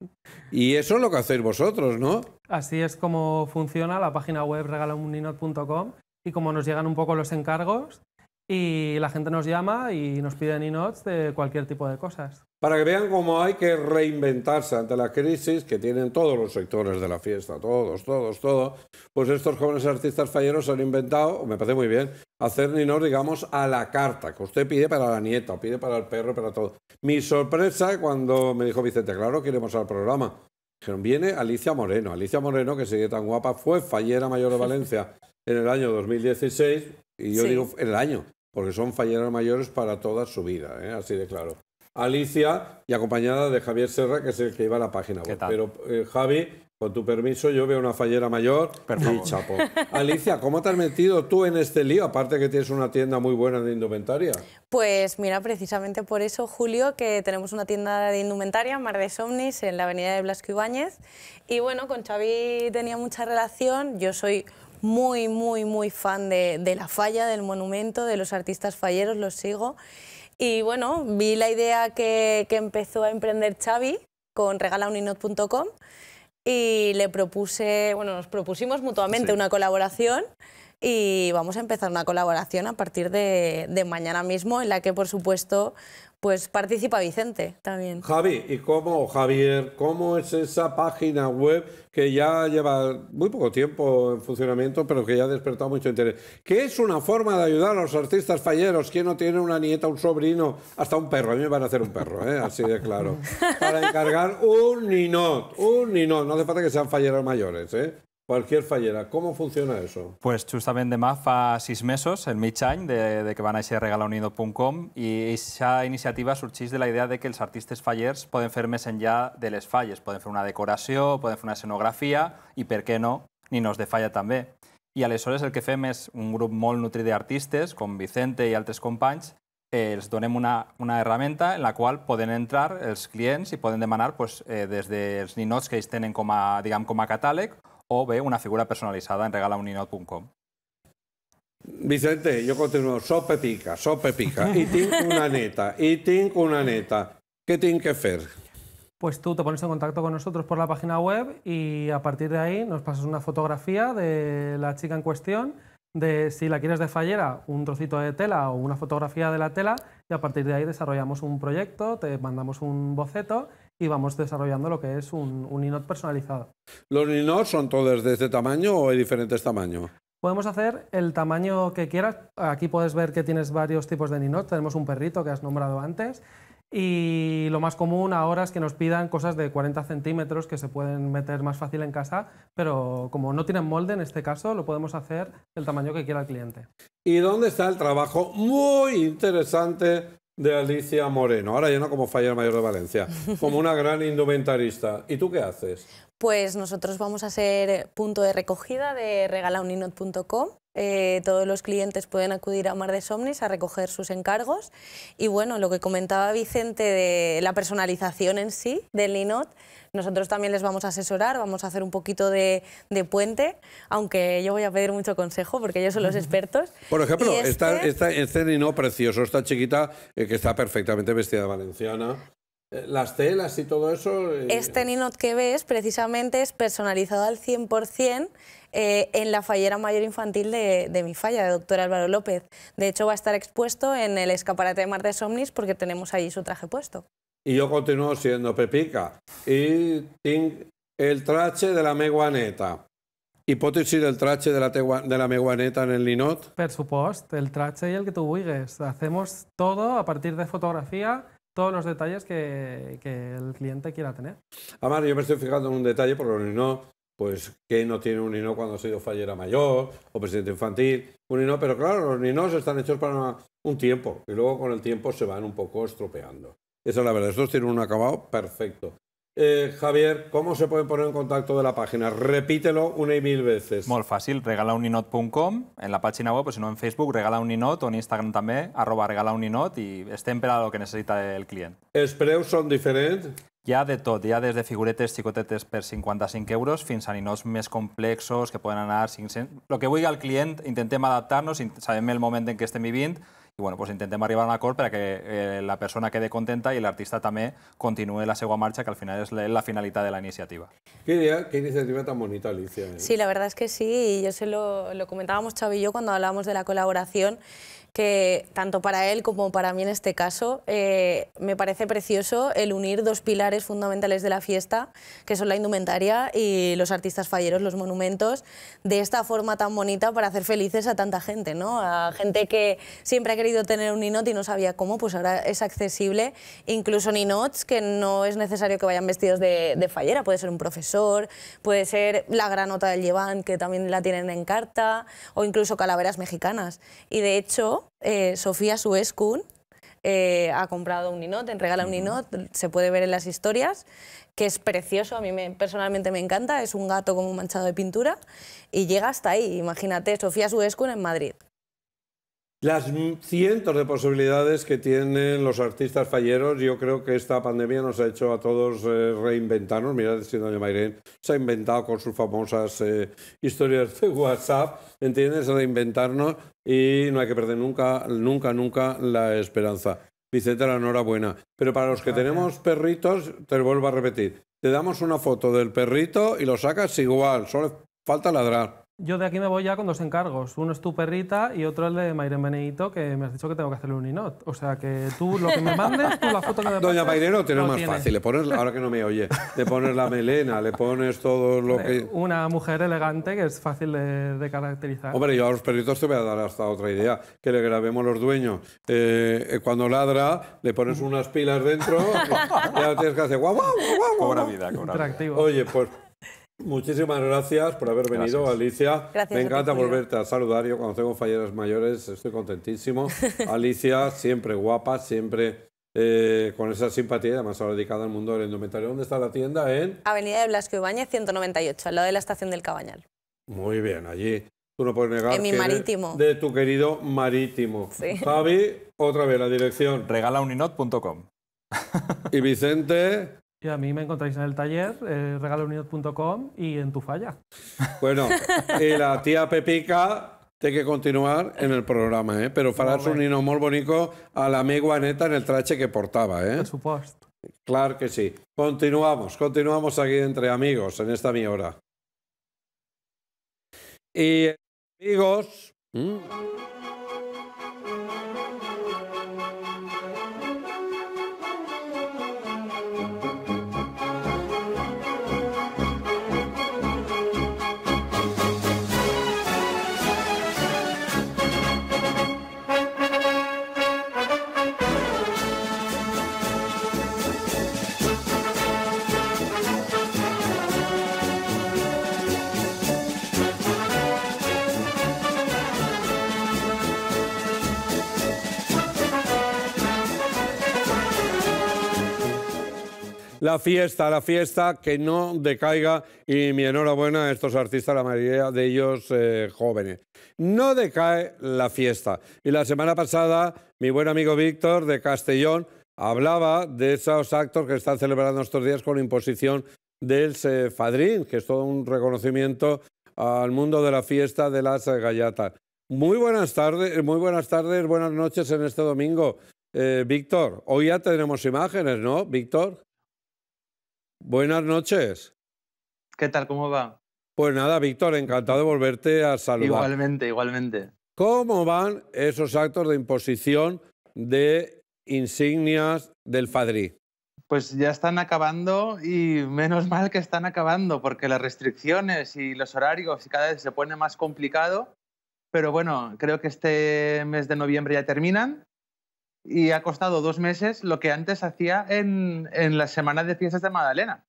Y eso es lo que hacéis vosotros, ¿no? Así es como funciona la página web regalamuninot.com y como nos llegan un poco los encargos, y la gente nos llama y nos pide inots de cualquier tipo de cosas. Para que vean cómo hay que reinventarse ante la crisis que tienen todos los sectores de la fiesta, todos, todos, todos, pues estos jóvenes artistas falleros han inventado, me parece muy bien, hacer ninots, digamos, a la carta, que usted pide para la nieta, pide para el perro, para todo. Mi sorpresa cuando me dijo Vicente, claro, queremos al programa. Dijeron, viene Alicia Moreno. Alicia Moreno, que sigue tan guapa, fue fallera mayor de Valencia en el año 2016, y yo digo en el año, porque son falleras mayores para toda su vida, ¿eh? así de claro. Alicia y acompañada de Javier Serra, que es el que iba a la página web. Pero eh, Javi, con tu permiso, yo veo una fallera mayor y chapo. Alicia, ¿cómo te has metido tú en este lío? Aparte que tienes una tienda muy buena de indumentaria. Pues mira, precisamente por eso, Julio, que tenemos una tienda de indumentaria, Mar de Somnis, en la avenida de Blasco Ibáñez. Y bueno, con Xavi tenía mucha relación. Yo soy muy, muy, muy fan de, de la falla, del monumento, de los artistas falleros, los sigo. Y bueno, vi la idea que, que empezó a emprender Xavi con regalauninot.com y le propuse, bueno, nos propusimos mutuamente una colaboración y vamos a empezar una colaboración a partir de, de, mañana mismo en la que, por supuesto, pues participa Vicente también. Javi, ¿y cómo, Javier, cómo es esa página web que ya lleva muy poco tiempo en funcionamiento, pero que ya ha despertado mucho interés? Que es una forma de ayudar a los artistas falleros, que no tiene una nieta, un sobrino, hasta un perro. A mí me van a hacer un perro, ¿eh? así de claro. Para encargar un ninot, un ninot. No hace falta que sean falleros mayores, ¿eh? Cualquier fallera, ¿cómo funciona eso? Pues justament demà fa sis mesos, el mig any, de, de que va néixer regalaunido.com i aquesta iniciativa sorgeix de la idea de que els artistes fallers poden fer més enllà de les falles. Poden fer una decoració, poden fer una escenografia i, per què no, ninos de falla també. I aleshores el que fem és un grup molt nutrit d'artistes, com Vicente i altres companys, eh, els donem una, una herramienta en la qual poden entrar els clients i poden demanar pues, eh, des dels ninots que ells tenen com a, diguem, com a catàleg o ve una figura personalizada en regalauninod.com. Vicente, yo continuo. sope pica, sope pica, y tinc una neta, y tinc una neta. ¿Qué tinc que hacer? Pues tú te pones en contacto con nosotros por la página web y a partir de ahí nos pasas una fotografía de la chica en cuestión, de si la quieres de fallera, un trocito de tela o una fotografía de la tela y a partir de ahí desarrollamos un proyecto, te mandamos un boceto y vamos desarrollando lo que es un, un personalizado. ¿Los ninots son todos de este tamaño o hay diferentes tamaños? Podemos hacer el tamaño que quieras. Aquí puedes ver que tienes varios tipos de ninot. Tenemos un perrito que has nombrado antes. Y lo más común ahora es que nos pidan cosas de 40 centímetros que se pueden meter más fácil en casa, pero como no tienen molde en este caso, lo podemos hacer el tamaño que quiera el cliente. ¿Y dónde está el trabajo muy interesante de Alicia Moreno. Ahora ya no como Falla Mayor de Valencia, como una gran indumentarista. ¿Y tú qué haces? pues nosotros vamos a ser eh, punto de recogida de regalauninot.com. Eh, todos los clientes pueden acudir a Mar de Somnis a recoger sus encargos. Y bueno, lo que comentaba Vicente de la personalización en sí del Linot, nosotros también les vamos a asesorar, vamos a hacer un poquito de, puente, aunque yo voy a pedir mucho consejo porque ellos son los expertos. Por ejemplo, este... Esta, esta, precioso, esta chiquita eh, que está perfectamente vestida valenciana. Eh, las telas y todo eso... Eh, este ninot que ves precisamente es personalizado al 100% eh, en la fallera mayor infantil de, mi falla, de doctor Álvaro López. De hecho va a estar expuesto en el escaparate de Martes Omnis porque tenemos allí su traje puesto. Y yo continúo siendo Pepica. Y el trache de la meguaneta. Hipótesis del trache de la, de la meguaneta en el ninot? Per supuesto, el trache y el que tú vulguis. Hacemos todo a partir de fotografía todos los detalles que, el cliente quiera tener. Amar, yo me estoy fijando en un detalle, por lo no, pues que no tiene un nino cuando ha sido fallera mayor o presidente infantil, un nino, pero claro, los ninos están hechos para un tiempo y luego con el tiempo se van un poco estropeando. Eso es la verdad, estos tienen un acabado perfecto. Eh, Javier, ¿cómo se pueden poner en contacto de la página? Repítelo una y mil veces. Muy fácil, regalauninot.com, en la página web, pues, si no en Facebook, regalauninot, o en Instagram también, arroba regalauninot, y estén para lo que necesita el cliente. ¿Es preus son diferentes? Ya de tot, ya desde figuretes chicotetes per 55 euros fins a ninots més complexos que poden anar sin... Lo que voy al client, intentemos adaptarnos, nos el moment en que estem vivint, bueno, pues intentem arribar a un acord para que eh, la persona quede contenta y el artista también continúe la seva marcha, que al final es la finalidad de la iniciativa. Qué idea, qué iniciativa tan bonita, Alicia. ¿eh? Sí, la verdad es que sí, y yo se lo, comentábamos Chavillo y yo cuando hablábamos de la colaboración, que tanto para él como para mí en este caso, eh, me parece precioso el unir dos pilares fundamentales de la fiesta, que son la indumentaria y los artistas falleros, los monumentos, de esta forma tan bonita para hacer felices a tanta gente, ¿no? A gente que siempre ha querido tener un ninot y no sabía cómo, pues ahora es accesible, incluso ninots que no es necesario que vayan vestidos de, fallera, puede ser un profesor, puede ser la granota del llevan, que también la tienen en carta, o incluso calaveras mexicanas. Y de hecho, eh, Sofía Suez eh, ha comprado un ninot, en regala un ninot, se puede ver en las historias, que es precioso, a mí personalmente me encanta, es un gato con un manchado de pintura y llega hasta ahí, imagínate, Sofía Suez en Madrid las cientos de posibilidades que tienen los artistas falleros. Yo creo que esta pandemia nos ha hecho a todos eh, reinventarnos. Mirad, si Doña Mayren, se ha inventado con sus famosas eh, historias de WhatsApp, ¿entiendes? Reinventarnos y no hay que perder nunca, nunca, nunca la esperanza. Vicente, la enhorabuena. Pero para los que tenemos perritos, te vuelvo a repetir, te damos una foto del perrito y lo sacas igual, solo falta ladrar. Yo de aquí me voy ya con dos encargos. Uno es tu perrita y otro el de Mayren Benedito, que me has dicho que tengo que hacerle un inot. O sea, que tú lo que me mandes, tú la foto que me Doña Mayreno tiene más fácil. Le pones, ahora que no me oye, le pones la melena, le pones todo lo que... Una mujer elegante que es fácil de, caracterizar. Hombre, yo a los perritos te voy a dar hasta otra idea. Que le grabemos los dueños. Eh, eh, cuando ladra, le pones unas pilas dentro y ya tienes que hacer guau, guau, guau, Cobra vida, cobra Oye, pues Muchísimas gracias por haber venido, Alicia. Gracias, Me encanta volverte a saludar. Yo cuando tengo falleras mayores estoy contentísimo. Alicia, siempre guapa, siempre eh, con esa simpatía, además ahora dedicada al mundo del indumentario. ¿Dónde está la tienda? En Avenida de Blasco Ibáñez, 198, al lado de la estación del Cabañal. Muy bien, allí. Tú no puedes negar. mi marítimo. De, tu querido marítimo. Javi, otra vez la dirección. Regalauninot.com Y Vicente. Y a mí me encontráis en el taller, eh, y en tu falla. Bueno, y la tía Pepica tiene que continuar en el programa, ¿eh? Pero farás un muy bonito a la megua en el trache que portaba, eh? Por supuesto. Claro que sí. Continuamos, continuamos aquí entre amigos en esta mi hora. Y amigos... ¿Mm? la fiesta, la fiesta que no decaiga y mi enhorabuena a estos artistas, la mayoría de ellos eh, jóvenes. No decae la fiesta. Y la semana pasada mi buen amigo Víctor de Castellón hablaba de esos actos que están celebrando estos días con la imposición del Fadrín, que es todo un reconocimiento al mundo de la fiesta de las gallatas. Muy buenas tardes, muy buenas tardes, buenas noches en este domingo. Eh, Víctor, hoy ya tenemos imágenes, ¿no, Víctor? Buenas noches. ¿Qué tal? ¿Cómo va? Pues nada, Víctor, encantado de volverte a saludar. Igualmente, igualmente. ¿Cómo van esos actos de imposición de insignias del FADRI? Pues ya están acabando y menos mal que están acabando porque las restricciones y los horarios cada vez se pone más complicado. Pero bueno, creo que este mes de noviembre ya terminan y ha costado dos meses lo que antes hacía en, en las semanas de fiestas de Magdalena.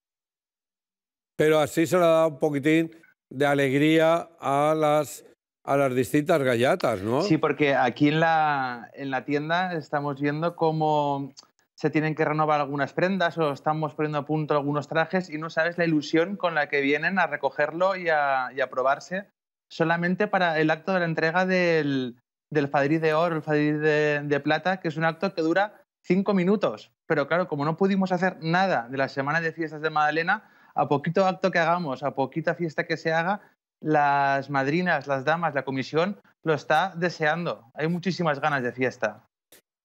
Pero así se le da un poquitín de alegría a las, a las distintas gallatas, ¿no? Sí, porque aquí en la, en la tienda estamos viendo cómo se tienen que renovar algunas prendas o estamos poniendo a punto algunos trajes y no sabes la ilusión con la que vienen a recogerlo y a, y a probarse solamente para el acto de la entrega del, del Fadrid de Oro, el Fadrid de, Plata, que es un acto que dura cinco minutos. Pero claro, como no pudimos hacer nada de la semana de fiestas de Madalena, a poquito acto que hagamos, a poquita fiesta que se haga, las madrinas, las damas, la comisión lo está deseando. Hay muchísimas ganas de fiesta.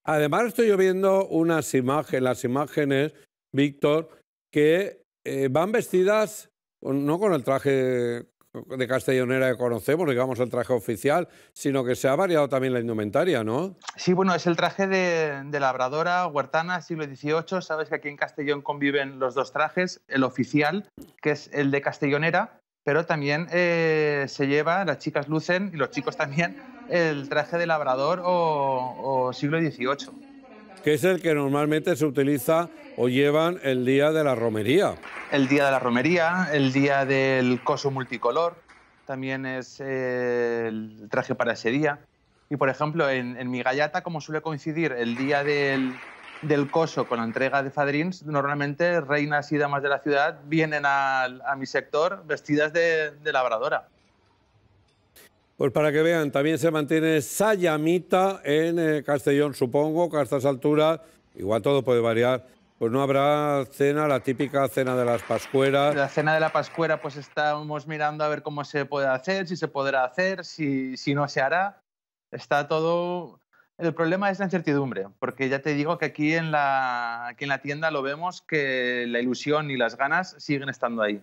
Además estoy viendo unas imágenes, las imágenes, Víctor, que eh, van vestidas no con el traje de Castellonera que conocemos, digamos el traje oficial, sino que se ha variado también la indumentaria, ¿no? Sí, bueno, es el traje de, labradora, huertana, siglo XVIII. Sabes que aquí en Castellón conviven los dos trajes, el oficial, que es el de Castellonera, pero también eh, se lleva, las chicas lucen y los chicos también, el traje de labrador o, o siglo XVIII que es el que normalmente se utiliza o llevan el día de la romería. El día de la romería, el día del coso multicolor, también es eh, el traje para ese día. Y por ejemplo, en, mi gallata, como suele coincidir el día del, coso con la entrega de fadrins, normalmente reinas y damas de la ciudad vienen a, mi sector vestidas de labradora. Pues para que vean, también se mantiene Sayamita en eh, Castellón, supongo, que a estas alturas, igual todo puede variar, pues no habrá cena, la típica cena de las Pascueras. La cena de la Pascuera, pues estamos mirando a ver cómo se puede hacer, si se podrá hacer, si, si no se hará. Está todo. El problema es la incertidumbre, porque ya te digo que aquí en, la, aquí en la tienda lo vemos que la ilusión y las ganas siguen estando ahí.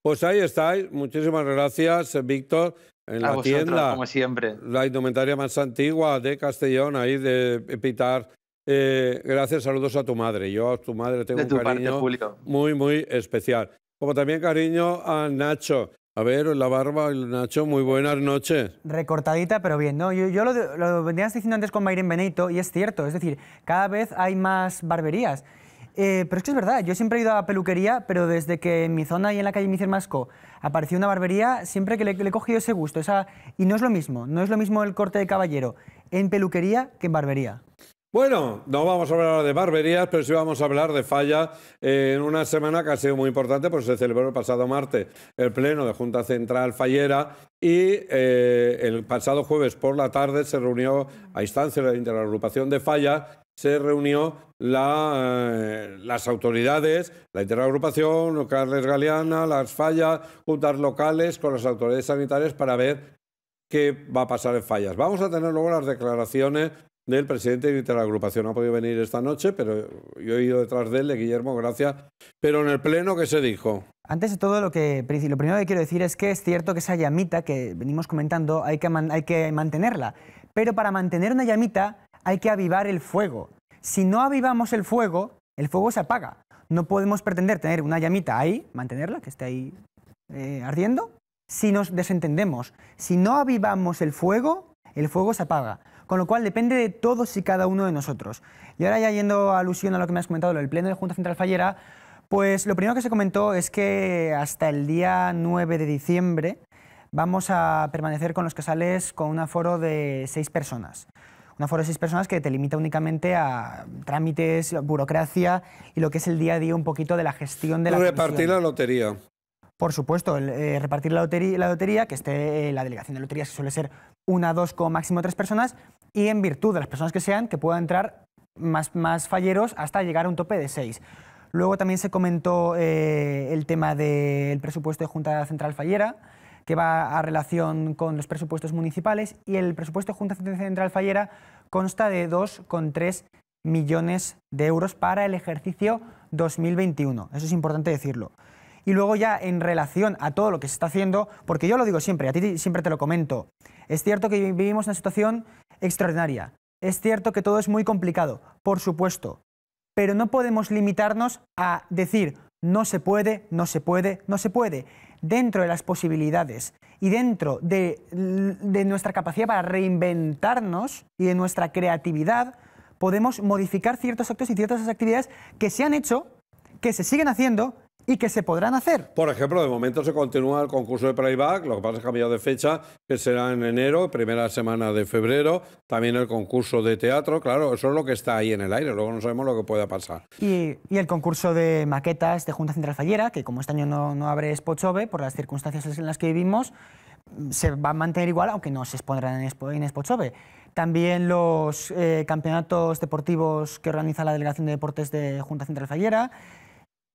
Pues ahí estáis, muchísimas gracias, Víctor. En la tienda, como siempre. La indumentaria más antigua de Castellón, ahí de Pitar. Eh, gracias, saludos a tu madre. Yo a tu madre tengo un cariño muy, muy especial. Como también cariño a Nacho. A ver, la barba, Nacho, muy buenas noches. Recortadita, pero bien, ¿no? Yo, lo, lo venías diciendo antes con Mayren Benito y es cierto, es decir, cada vez hay más barberías. Eh, pero es que es verdad, yo siempre he ido a peluquería, pero desde que en mi zona y en la calle Micer Masco apareció una barbería, siempre que le, he cogido ese gusto. Esa... Y no es lo mismo, no es lo mismo el corte de caballero en peluquería que en barbería. Bueno, no vamos a hablar de barberías, pero sí vamos a hablar de falla eh, en una semana que ha sido muy importante, porque se celebró el pasado martes el pleno de Junta Central Fallera y eh, el pasado jueves por la tarde se reunió a instancia de la interagrupación de falla se reunió la, eh, las autoridades, la interagrupación, Carles Galeana, las fallas, juntas locales con las autoridades sanitarias para ver qué va a pasar en fallas. Vamos a tener luego las declaraciones del presidente de interagrupación. No ha podido venir esta noche, pero yo he ido detrás de él, de Guillermo, gracias. Pero en el pleno, ¿qué se dijo? Antes de todo, lo, que, lo primero que quiero decir es que es cierto que esa llamita que venimos comentando hay que, hay que mantenerla. Pero para mantener una llamita hay que avivar el fuego. Si no avivamos el fuego, el fuego se apaga. No podemos pretender tener una llamita ahí, mantenerla, que esté ahí eh, ardiendo, si nos desentendemos. Si no avivamos el fuego, el fuego se apaga. Con lo cual depende de todos y cada uno de nosotros. Y ahora ya yendo a alusión a lo que me has comentado, el Pleno de Junta Central Fallera, pues lo primero que se comentó es que hasta el día 9 de diciembre vamos a permanecer con los casales con un aforo de seis personas. Un aforo de seis personas que te limita únicamente a trámites, burocracia y lo que es el día a día un poquito de la gestión de la Repartir la lotería. Por supuesto, el, eh, repartir la lotería, la lotería, que esté eh, la delegación de loterías, que suele ser una, dos, como máximo tres personas, y en virtud de las personas que sean, que puedan entrar más, más falleros hasta llegar a un tope de seis. Luego también se comentó eh, el tema del presupuesto de Junta Central Fallera que va a relación con los presupuestos municipales y el presupuesto de Junta Central Fallera consta de 2,3 millones de euros para el ejercicio 2021. Eso es importante decirlo. Y luego ya en relación a todo lo que se está haciendo, porque yo lo digo siempre, a ti siempre te lo comento, es cierto que vivimos una situación extraordinaria, es cierto que todo es muy complicado, por supuesto, pero no podemos limitarnos a decir no se puede, no se puede, no se puede dentro de las posibilidades y dentro de, nuestra capacidad para reinventarnos y de nuestra creatividad, podemos modificar ciertos actos y ciertas actividades que se han hecho, que se siguen haciendo y que se podrán hacer. Por ejemplo, de momento se continúa el concurso de playback, lo que pasa es que ha cambiado de fecha, que será en enero, primera semana de febrero, también el concurso de teatro, claro, eso es lo que está ahí en el aire, luego no sabemos lo que pueda pasar. Y, el concurso de maquetas de Junta Central Fallera, que como este año no, abre Spochove, por las circunstancias en las que vivimos, mm, se va a mantener igual, aunque no se expondrán en, Sp en Spochove. También los eh, campeonatos deportivos que organiza la Delegación de Deportes de Junta Central Fallera,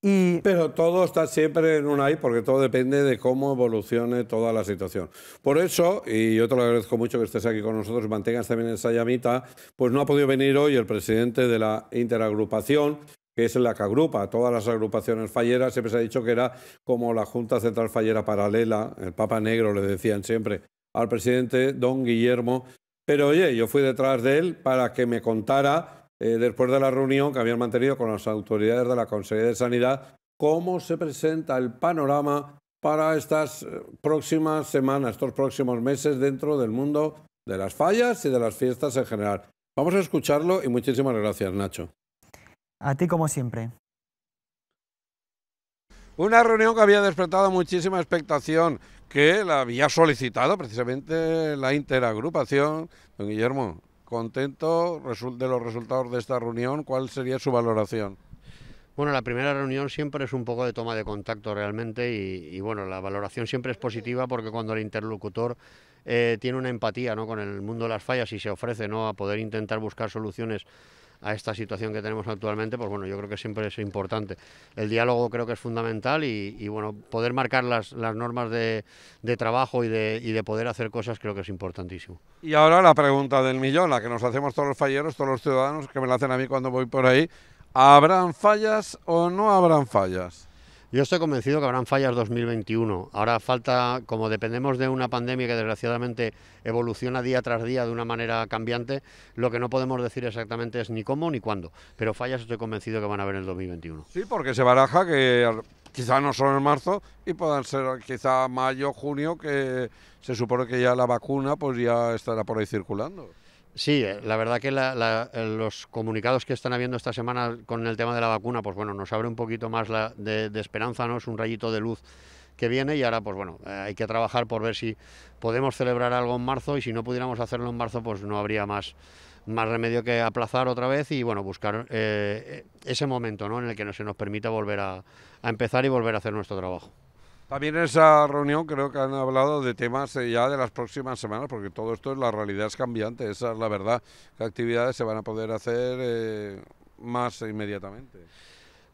pero todo está siempre en un ahí, porque todo depende de cómo evolucione toda la situación. Por eso, y yo te lo agradezco mucho que estés aquí con nosotros, mantengas también esa llamita, pues no ha podido venir hoy el presidente de la interagrupación, que es la que agrupa a todas las agrupaciones falleras. Siempre se ha dicho que era como la Junta Central Fallera Paralela, el Papa Negro le decían siempre al presidente don Guillermo. Pero oye, yo fui detrás de él para que me contara eh, después de la reunión que habían mantenido con las autoridades de la Consejería de Sanidad, cómo se presenta el panorama para estas eh, próximas semanas, estos próximos meses dentro del mundo de las fallas y de las fiestas en general. Vamos a escucharlo y muchísimas gracias, Nacho. A ti como siempre. Una reunión que había despertado muchísima expectación, que la había solicitado precisamente la interagrupación. Don Guillermo, contento de los resultados de esta reunión. ¿Cuál sería su valoración? Bueno, la primera reunión siempre es un poco de toma de contacto realmente y, bueno, la valoración siempre es positiva porque cuando el interlocutor eh, tiene una empatía ¿no? con el mundo de las fallas y se ofrece ¿no? a poder intentar buscar soluciones a esta situación que tenemos actualmente, pues bueno, yo creo que siempre es importante. El diálogo creo que es fundamental y, bueno, poder marcar las, normas de, trabajo y de, y de, poder hacer cosas creo que es importantísimo. Y ahora la pregunta del millón, la que nos hacemos todos los falleros, todos los ciudadanos, que me la hacen a mí cuando voy por ahí, ¿habrán fallas o no habrán fallas? Yo estoy convencido que habrán fallas 2021. Ahora falta, como dependemos de una pandemia que desgraciadamente evoluciona día tras día de una manera cambiante, lo que no podemos decir exactamente es ni cómo ni cuándo. Pero fallas estoy convencido que van a haber en el 2021. Sí, porque se baraja que quizá no son en marzo y puedan ser quizá mayo, junio, que se supone que ya la vacuna pues ya estará por ahí circulando. Sí, eh, la verdad que eh, los comunicados que están habiendo esta semana con el tema de la vacuna, pues bueno, nos abre un poquito más la, de, esperanza, ¿no? Es un rayito de luz que viene y ahora pues bueno, eh, hay que trabajar por ver si podemos celebrar algo en marzo y si no pudiéramos hacerlo en marzo pues no habría más, más remedio que aplazar otra vez y bueno, buscar ese momento ¿no? en el que no se nos permita volver a empezar y volver a hacer nuestro trabajo. También en esa reunión creo que han hablado de temas eh, ya de las próximas semanas, porque todo esto es la realidad es cambiante, esa es la verdad, qué actividades se van a poder hacer eh, más inmediatamente.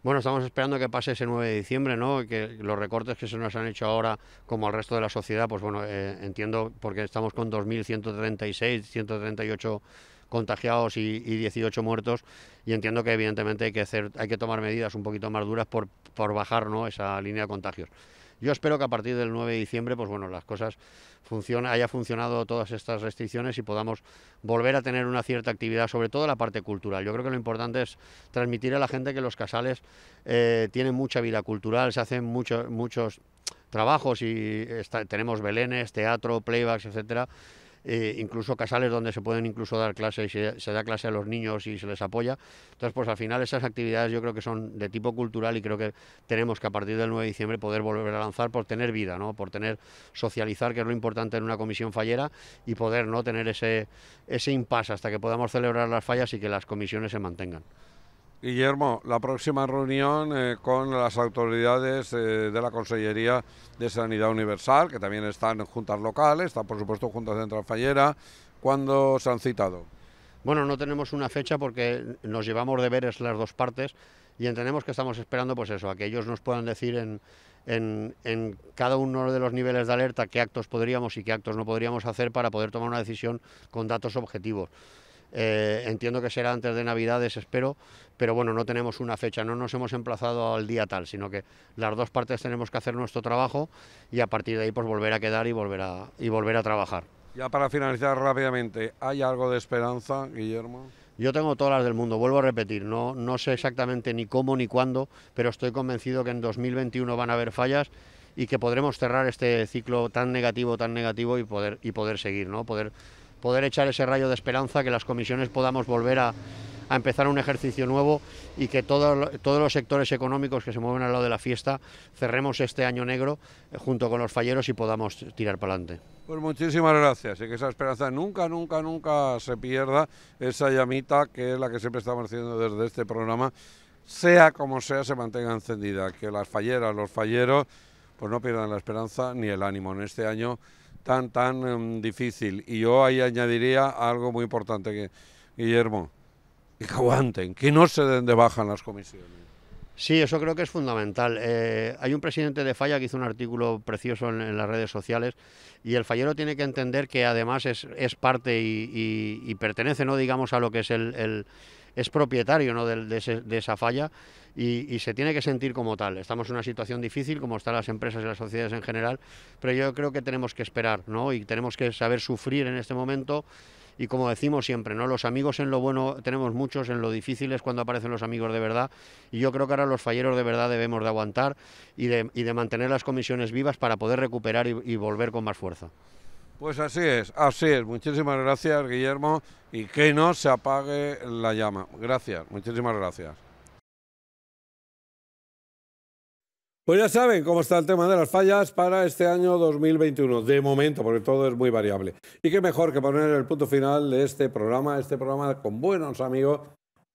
Bueno, estamos esperando que pase ese 9 de diciembre, ¿no? Que los recortes que se nos han hecho ahora, como al resto de la sociedad, pues bueno, eh, entiendo, porque estamos con 2.136, 138 contagiados y, y, 18 muertos, y entiendo que evidentemente hay que, hacer, hay que tomar medidas un poquito más duras por, por bajar ¿no? esa línea de contagios. Yo espero que a partir del 9 de diciembre, pues bueno, las cosas funcionen, haya funcionado todas estas restricciones y podamos volver a tener una cierta actividad, sobre todo la parte cultural. Yo creo que lo importante es transmitir a la gente que los casales eh, tienen mucha vida cultural, se hacen muchos muchos trabajos y eh, tenemos belenes, teatro, playbacks, etcétera eh, incluso casales donde se pueden incluso dar clases, se, se da clase a los niños y se les apoya. Entonces, pues al final esas actividades yo creo que son de tipo cultural y creo que tenemos que a partir del 9 de diciembre poder volver a lanzar por tener vida, ¿no? Por tener socializar, que es lo importante en una comisión fallera y poder no tener ese impasse hasta que podamos celebrar las fallas y que las comisiones se mantengan. Guillermo, la próxima reunión eh, con las autoridades eh, de la Consellería de Sanidad Universal, que también están en juntas locales, están por supuesto juntas de Fallera, ¿cuándo se han citado? Bueno, no tenemos una fecha porque nos llevamos deberes las dos partes y entendemos que estamos esperando pues eso, a que ellos nos puedan decir en, en, cada uno de los niveles de alerta qué actos podríamos y qué actos no podríamos hacer para poder tomar una decisión con datos objetivos. Eh, entiendo que será antes de Navidades, espero, pero bueno, no tenemos una fecha, no nos hemos emplazado al día tal, sino que las dos partes tenemos que hacer nuestro trabajo y a partir de ahí pues volver a quedar y volver a, y volver a trabajar. Ya para finalizar rápidamente, ¿hay algo de esperanza, Guillermo? Yo tengo todas las del mundo, vuelvo a repetir, no, no sé exactamente ni cómo ni cuándo, pero estoy convencido que en 2021 van a haber fallas y que podremos cerrar este ciclo tan negativo, tan negativo y poder, y poder seguir, ¿no? Poder poder echar ese rayo de esperanza, que las comisiones podamos volver a, empezar un ejercicio nuevo y que todos los sectores económicos que se mueven al lado de la fiesta cerremos este año negro eh, junto con los falleros y podamos tirar para adelante. Pues muchísimas gracias y que esa esperanza nunca, nunca, nunca se pierda, esa llamita que es la que siempre estamos haciendo desde este programa, sea como sea, se mantenga encendida, que las falleras, los falleros, pues no pierdan la esperanza ni el ánimo en este año tan, tan em, difícil. Y yo ahí añadiría algo muy importante, que, Guillermo, que aguanten, que no se den de baja en las comisiones. Sí, eso creo que es fundamental. Eh, hay un presidente de Falla que hizo un artículo precioso en, las redes sociales y el fallero tiene que entender que además es, parte y, pertenece, no digamos, a lo que es el es propietario de, esa falla y, se tiene que sentir como tal. Estamos en una situación difícil, como están las empresas y las sociedades en general, pero yo creo que tenemos que esperar ¿no? y tenemos que saber sufrir en este momento. Y como decimos siempre, ¿no? Los amigos en lo bueno tenemos muchos, en lo difícil es cuando aparecen los amigos de verdad. Y yo creo que ahora los falleros de verdad debemos de aguantar y de, mantener las comisiones vivas para poder recuperar y volver con más fuerza. Pues así es, así es. Muchísimas gracias, Guillermo, y que no se apague la llama. Gracias, muchísimas gracias. Pues ya saben cómo está el tema de las fallas para este año 2021, de momento, porque todo es muy variable. Y qué mejor que poner el punto final de este programa, este programa con buenos amigos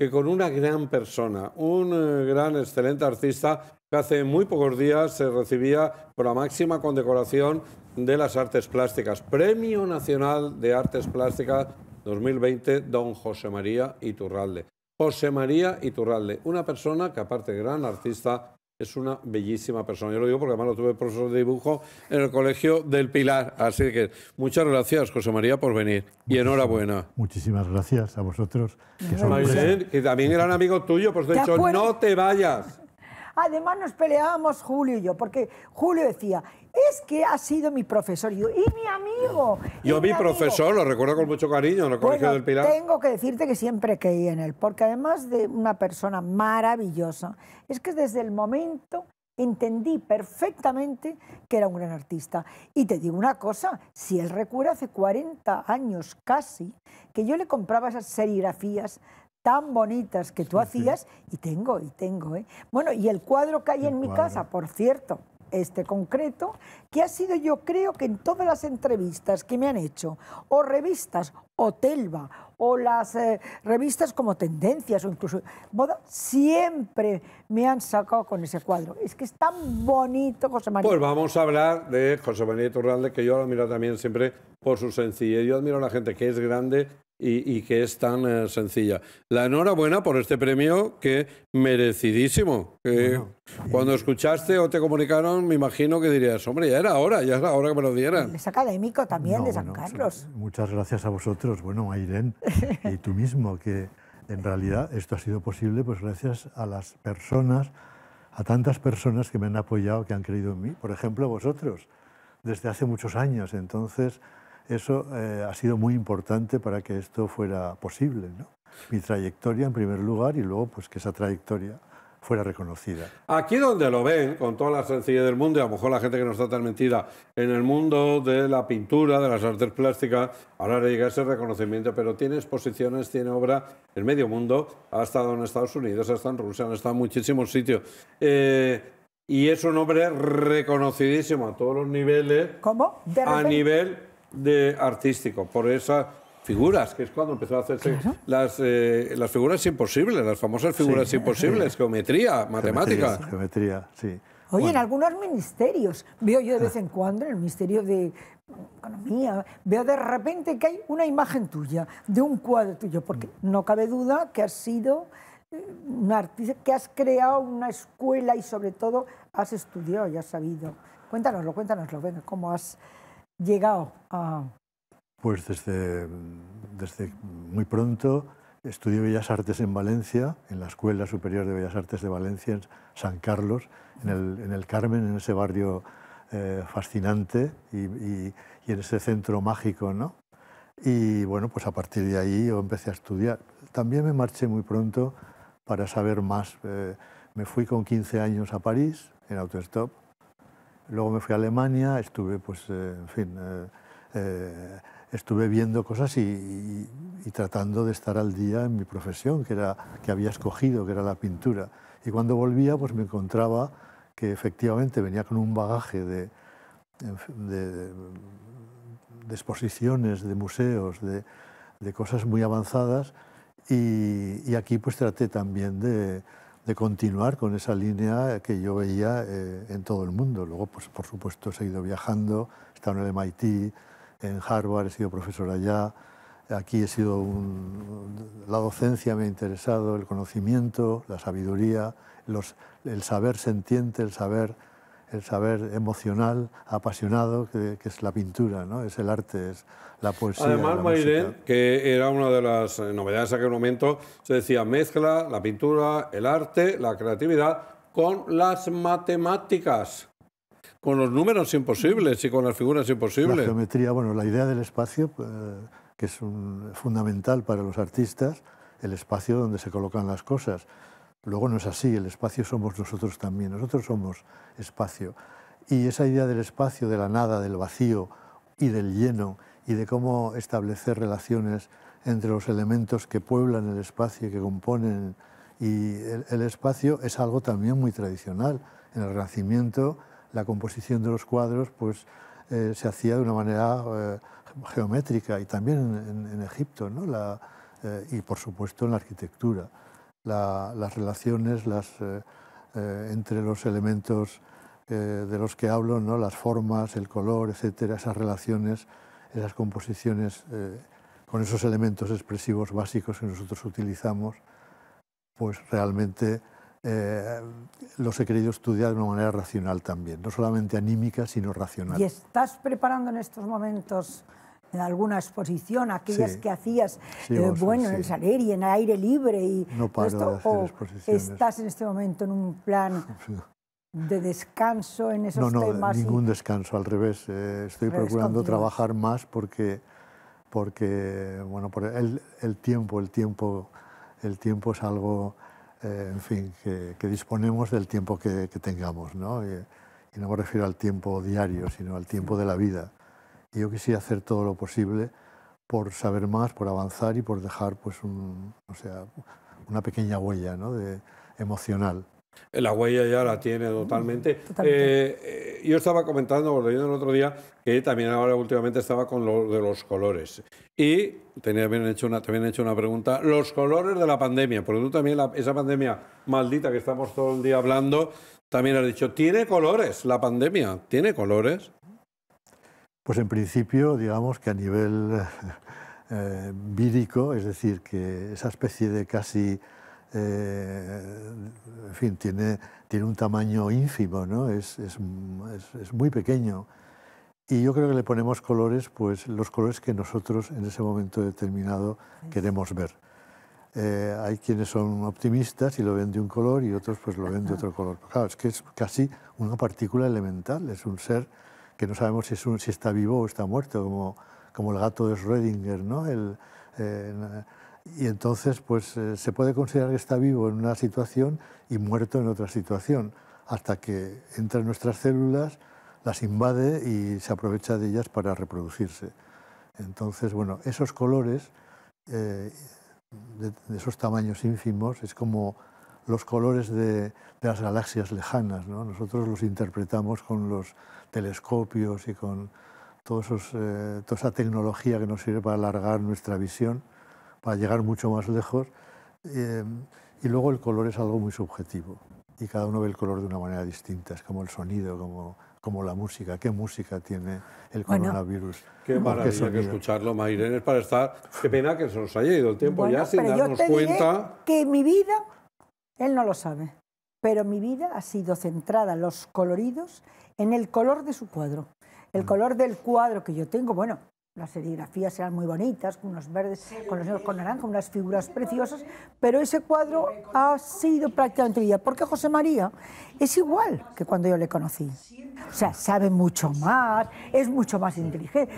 que con una gran persona, un eh, gran, excelente artista, que hace muy pocos días se recibía por la máxima condecoración de las artes plásticas, Premio Nacional de Artes Plásticas 2020, don José María Iturralde. José María Iturralde, una persona que aparte de gran artista, es una bellísima persona. Yo lo digo porque además lo tuve profesor de dibujo en el Colegio del Pilar. Así que muchas gracias, José María, por venir. Y enhorabuena. Muchísimas gracias a vosotros. Que, también era que también tuyo amigos tuyos, pues de hecho, no te vayas. Además nos peleábamos Julio y yo, porque Julio decía, es que ha sido mi profesor. Y, mi amigo. Yo, y mi, profesor, lo recuerdo con mucho cariño, en el Colegio del Pilar. Tengo que decirte que siempre creí en él, porque además de una persona maravillosa, es que desde el momento entendí perfectamente que era un gran artista. Y te digo una cosa, si él recuerda hace 40 años casi, que yo le compraba esas serigrafías tan bonitas que tú hacías, y tengo, y tengo. ¿eh? Bueno, y el cuadro que hay en mi casa, por cierto, este concreto, que ha sido yo creo que en todas las entrevistas que me han hecho, o revistas, o Telva, o las eh, revistas como Tendencias o incluso Boda, siempre me han sacado con ese cuadro. Es que es tan bonito, José María. Pues vamos a hablar de José María Iturralde, que yo lo admiro también siempre por su sencillez. Yo admiro a la gente que es grande y, que es tan eh, sencilla. La enhorabuena por este premio que merecidísimo. cuando escuchaste o te comunicaron, me imagino que dirías, hombre, ya era hora, ya era hora que me lo dieran. Es académico también de San Carlos. Muchas gracias a vosotros, bueno, a Irene y tú mismo, que en realidad esto ha sido posible pues gracias a las personas, a tantas personas que me han apoyado, que han creído en mí, por ejemplo, vosotros, desde hace muchos años. Entonces, eso eh, ha sido muy importante para que esto fuera posible. ¿no? Mi trayectoria en primer lugar y luego pues, que esa trayectoria fuera reconocida. Aquí donde lo ven, con toda la sencillez del mundo, y a lo mejor la gente que no está tan mentida, en el mundo de la pintura, de las artes plásticas, ahora le llega ese reconocimiento, pero tiene exposiciones, tiene obra en medio mundo, ha estado en Estados Unidos, ha estado en Rusia, ha estado en muchísimos sitios. Eh, y es un hombre reconocidísimo a todos los niveles. ¿Cómo? a nivel de artístico, por esas figuras, que es cuando empezó a hacerse las, eh, las figuras imposibles, las famosas figuras imposibles, geometría, matemática. Geometría, sí. Oye, en algunos ministerios, veo yo de vez en cuando, en el Ministerio de Economía, veo de repente que hay una imagen tuya, de un cuadro tuyo, porque no cabe duda que has sido eh, un artista, que has creado una escuela y sobre todo has estudiado y has sabido. Cuéntanoslo, cuéntanoslo, venga, cómo has llegado a...? Pues desde, desde muy pronto estudié Bellas Artes en Valencia, en la Escuela Superior de Bellas Artes de Valencia, en San Carlos, en el, Carmen, en ese barrio eh, fascinante y, en ese centro mágico, ¿no? Y bueno, pues a partir de ahí yo empecé a estudiar. También me marché muy pronto para saber más. Eh, me fui con 15 años a París, en autostop, Luego me fui a Alemania, estuve, pues, eh, en fin, eh, eh, estuve viendo cosas y, tratando de estar al día en mi profesión, que, era, que había escogido, que era la pintura. Y cuando volvía, pues me encontraba que efectivamente venía con un bagaje de, de, exposiciones, de museos, de, cosas muy avanzadas. Y, aquí pues traté también de, de continuar con esa línea que yo veía eh, en todo el mundo. Luego, pues, por supuesto, he seguido viajando, he estado en el MIT, en Harvard, he sido profesor allá, aquí he sido la docencia me ha interesado, el conocimiento, la sabiduría, el saber sentiente, el saber el saber emocional, apasionado, que, es la pintura, ¿no? es el arte, es la poesía. Además, que era una de las eh, novedades en aquel momento, se decía mezcla la pintura, el arte, la creatividad con las matemáticas. Con los números imposibles y con las figuras imposibles. La geometría, bueno, la idea del espacio, eh, que es fundamental para los artistas, el espacio donde se colocan las cosas. Luego no es así, el espacio somos nosotros también, nosotros somos espacio. Y esa idea del espacio, de la nada, del vacío y del lleno, y de cómo establecer relaciones entre los elementos que pueblan el espacio y que componen el, espacio, es algo también muy tradicional. En el Renacimiento, la composición de los cuadros pues, eh, se hacía de una manera eh, geométrica, y también en, Egipto, ¿no? Eh, y por supuesto en la arquitectura las relaciones eh, eh, entre los elementos eh, de los que hablo, ¿no? las formas, el color, etcétera, esas relaciones, esas composiciones con esos elementos expresivos básicos que nosotros utilizamos, pues realmente los he querido estudiar de una manera racional también, no solamente anímica, sino racional. ¿Y estás preparando en estos momentos en alguna exposición, aquellas que hacías, eh, bueno, en el salir y en aire libre y no de estás en este momento en un plan de descanso en esos no, no, ningún descanso, al revés, eh, estoy procurando trabajar más porque, porque bueno, por el, tiempo, el tiempo, el tiempo es algo, eh, en fin, que, disponemos del tiempo que, tengamos, ¿no? y no me refiero al tiempo diario, sino al tiempo de la vida. Yo quisiera hacer todo lo posible por saber más, por avanzar y por dejar pues, un, o sea, una pequeña huella de, emocional. La huella ya la tiene totalmente. Mm, eh, eh, yo estaba comentando, volviendo el otro día, que también ahora últimamente estaba con lo de los colores. Y tenía bien hecho una, también he hecho una pregunta. Los colores de la pandemia, porque tú también, esa pandemia maldita que estamos todo el día hablando, también has dicho, tiene colores la pandemia, tiene colores. Pues en principio, digamos que a nivel eh, vírico, es decir, que esa especie de casi, eh, en fin, tiene, un tamaño ínfimo, ¿no? Es, muy pequeño. Y yo creo que le ponemos colores, pues los colores que nosotros en ese momento determinado queremos ver. Eh, hay quienes son optimistas y lo ven de un color y otros pues lo ven de otro color. Claro, es que es casi una partícula elemental, es un ser que no sabemos si, está vivo o está muerto, como, el gato de Schrödinger. ¿no? Eh, y entonces pues, eh, se puede considerar que está vivo en una situación y muerto en otra situación, hasta que entra en nuestras células, las invade y se aprovecha de ellas para reproducirse. Entonces, bueno, esos colores eh, de, esos tamaños ínfimos es como los colores de, de las galaxias lejanas. ¿no? Nosotros los interpretamos con los telescopios y con todos eh, toda esa tecnología que nos sirve para alargar nuestra visión, para llegar mucho más lejos. Eh, y luego el color es algo muy subjetivo y cada uno ve el color de una manera distinta, es como el sonido, como, como la música. ¿Qué música tiene el coronavirus? Qué maravilla que escucharlo, Mayren, es para estar... Qué pena que se nos haya ido el tiempo ya sin darnos cuenta... que mi vida, él no lo sabe pero mi vida ha sido centrada, los coloridos, en el color de su cuadro. El mm. color del cuadro que yo tengo, bueno, las serigrafías eran muy bonitas, unos verdes, con los negros, con naranja, unas figuras preciosas, pero ese cuadro ha sido prácticamente vida. Porque José María es igual que cuando yo le conocí. O sea, sabe mucho más, es mucho más inteligente,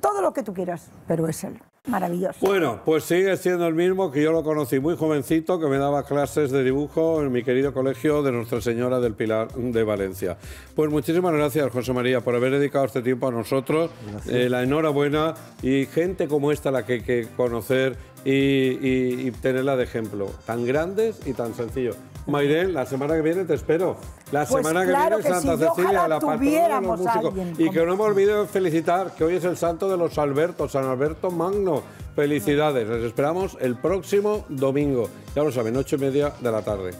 todo lo que tú quieras, pero es él maravilloso. Bueno, pues sigue siendo el mismo que yo lo conocí muy jovencito, que me daba clases de dibujo en mi querido colegio de Nuestra Señora del Pilar de Valencia. Pues muchísimas gracias, José María, por haber dedicado este tiempo a nosotros. Eh, la enhorabuena y gente como esta la que hay que conocer y tenerla de ejemplo. Tan grandes y tan sencillos. Mayrén, la semana que viene te espero. La pues semana que viene que Santa Cecilia, la patrona de los músicos. Y que no me olvidado felicitar, que hoy es el santo de los Albertos, San Alberto Magno. Felicidades, les esperamos el próximo domingo. Ya lo saben, ocho y media de la tarde.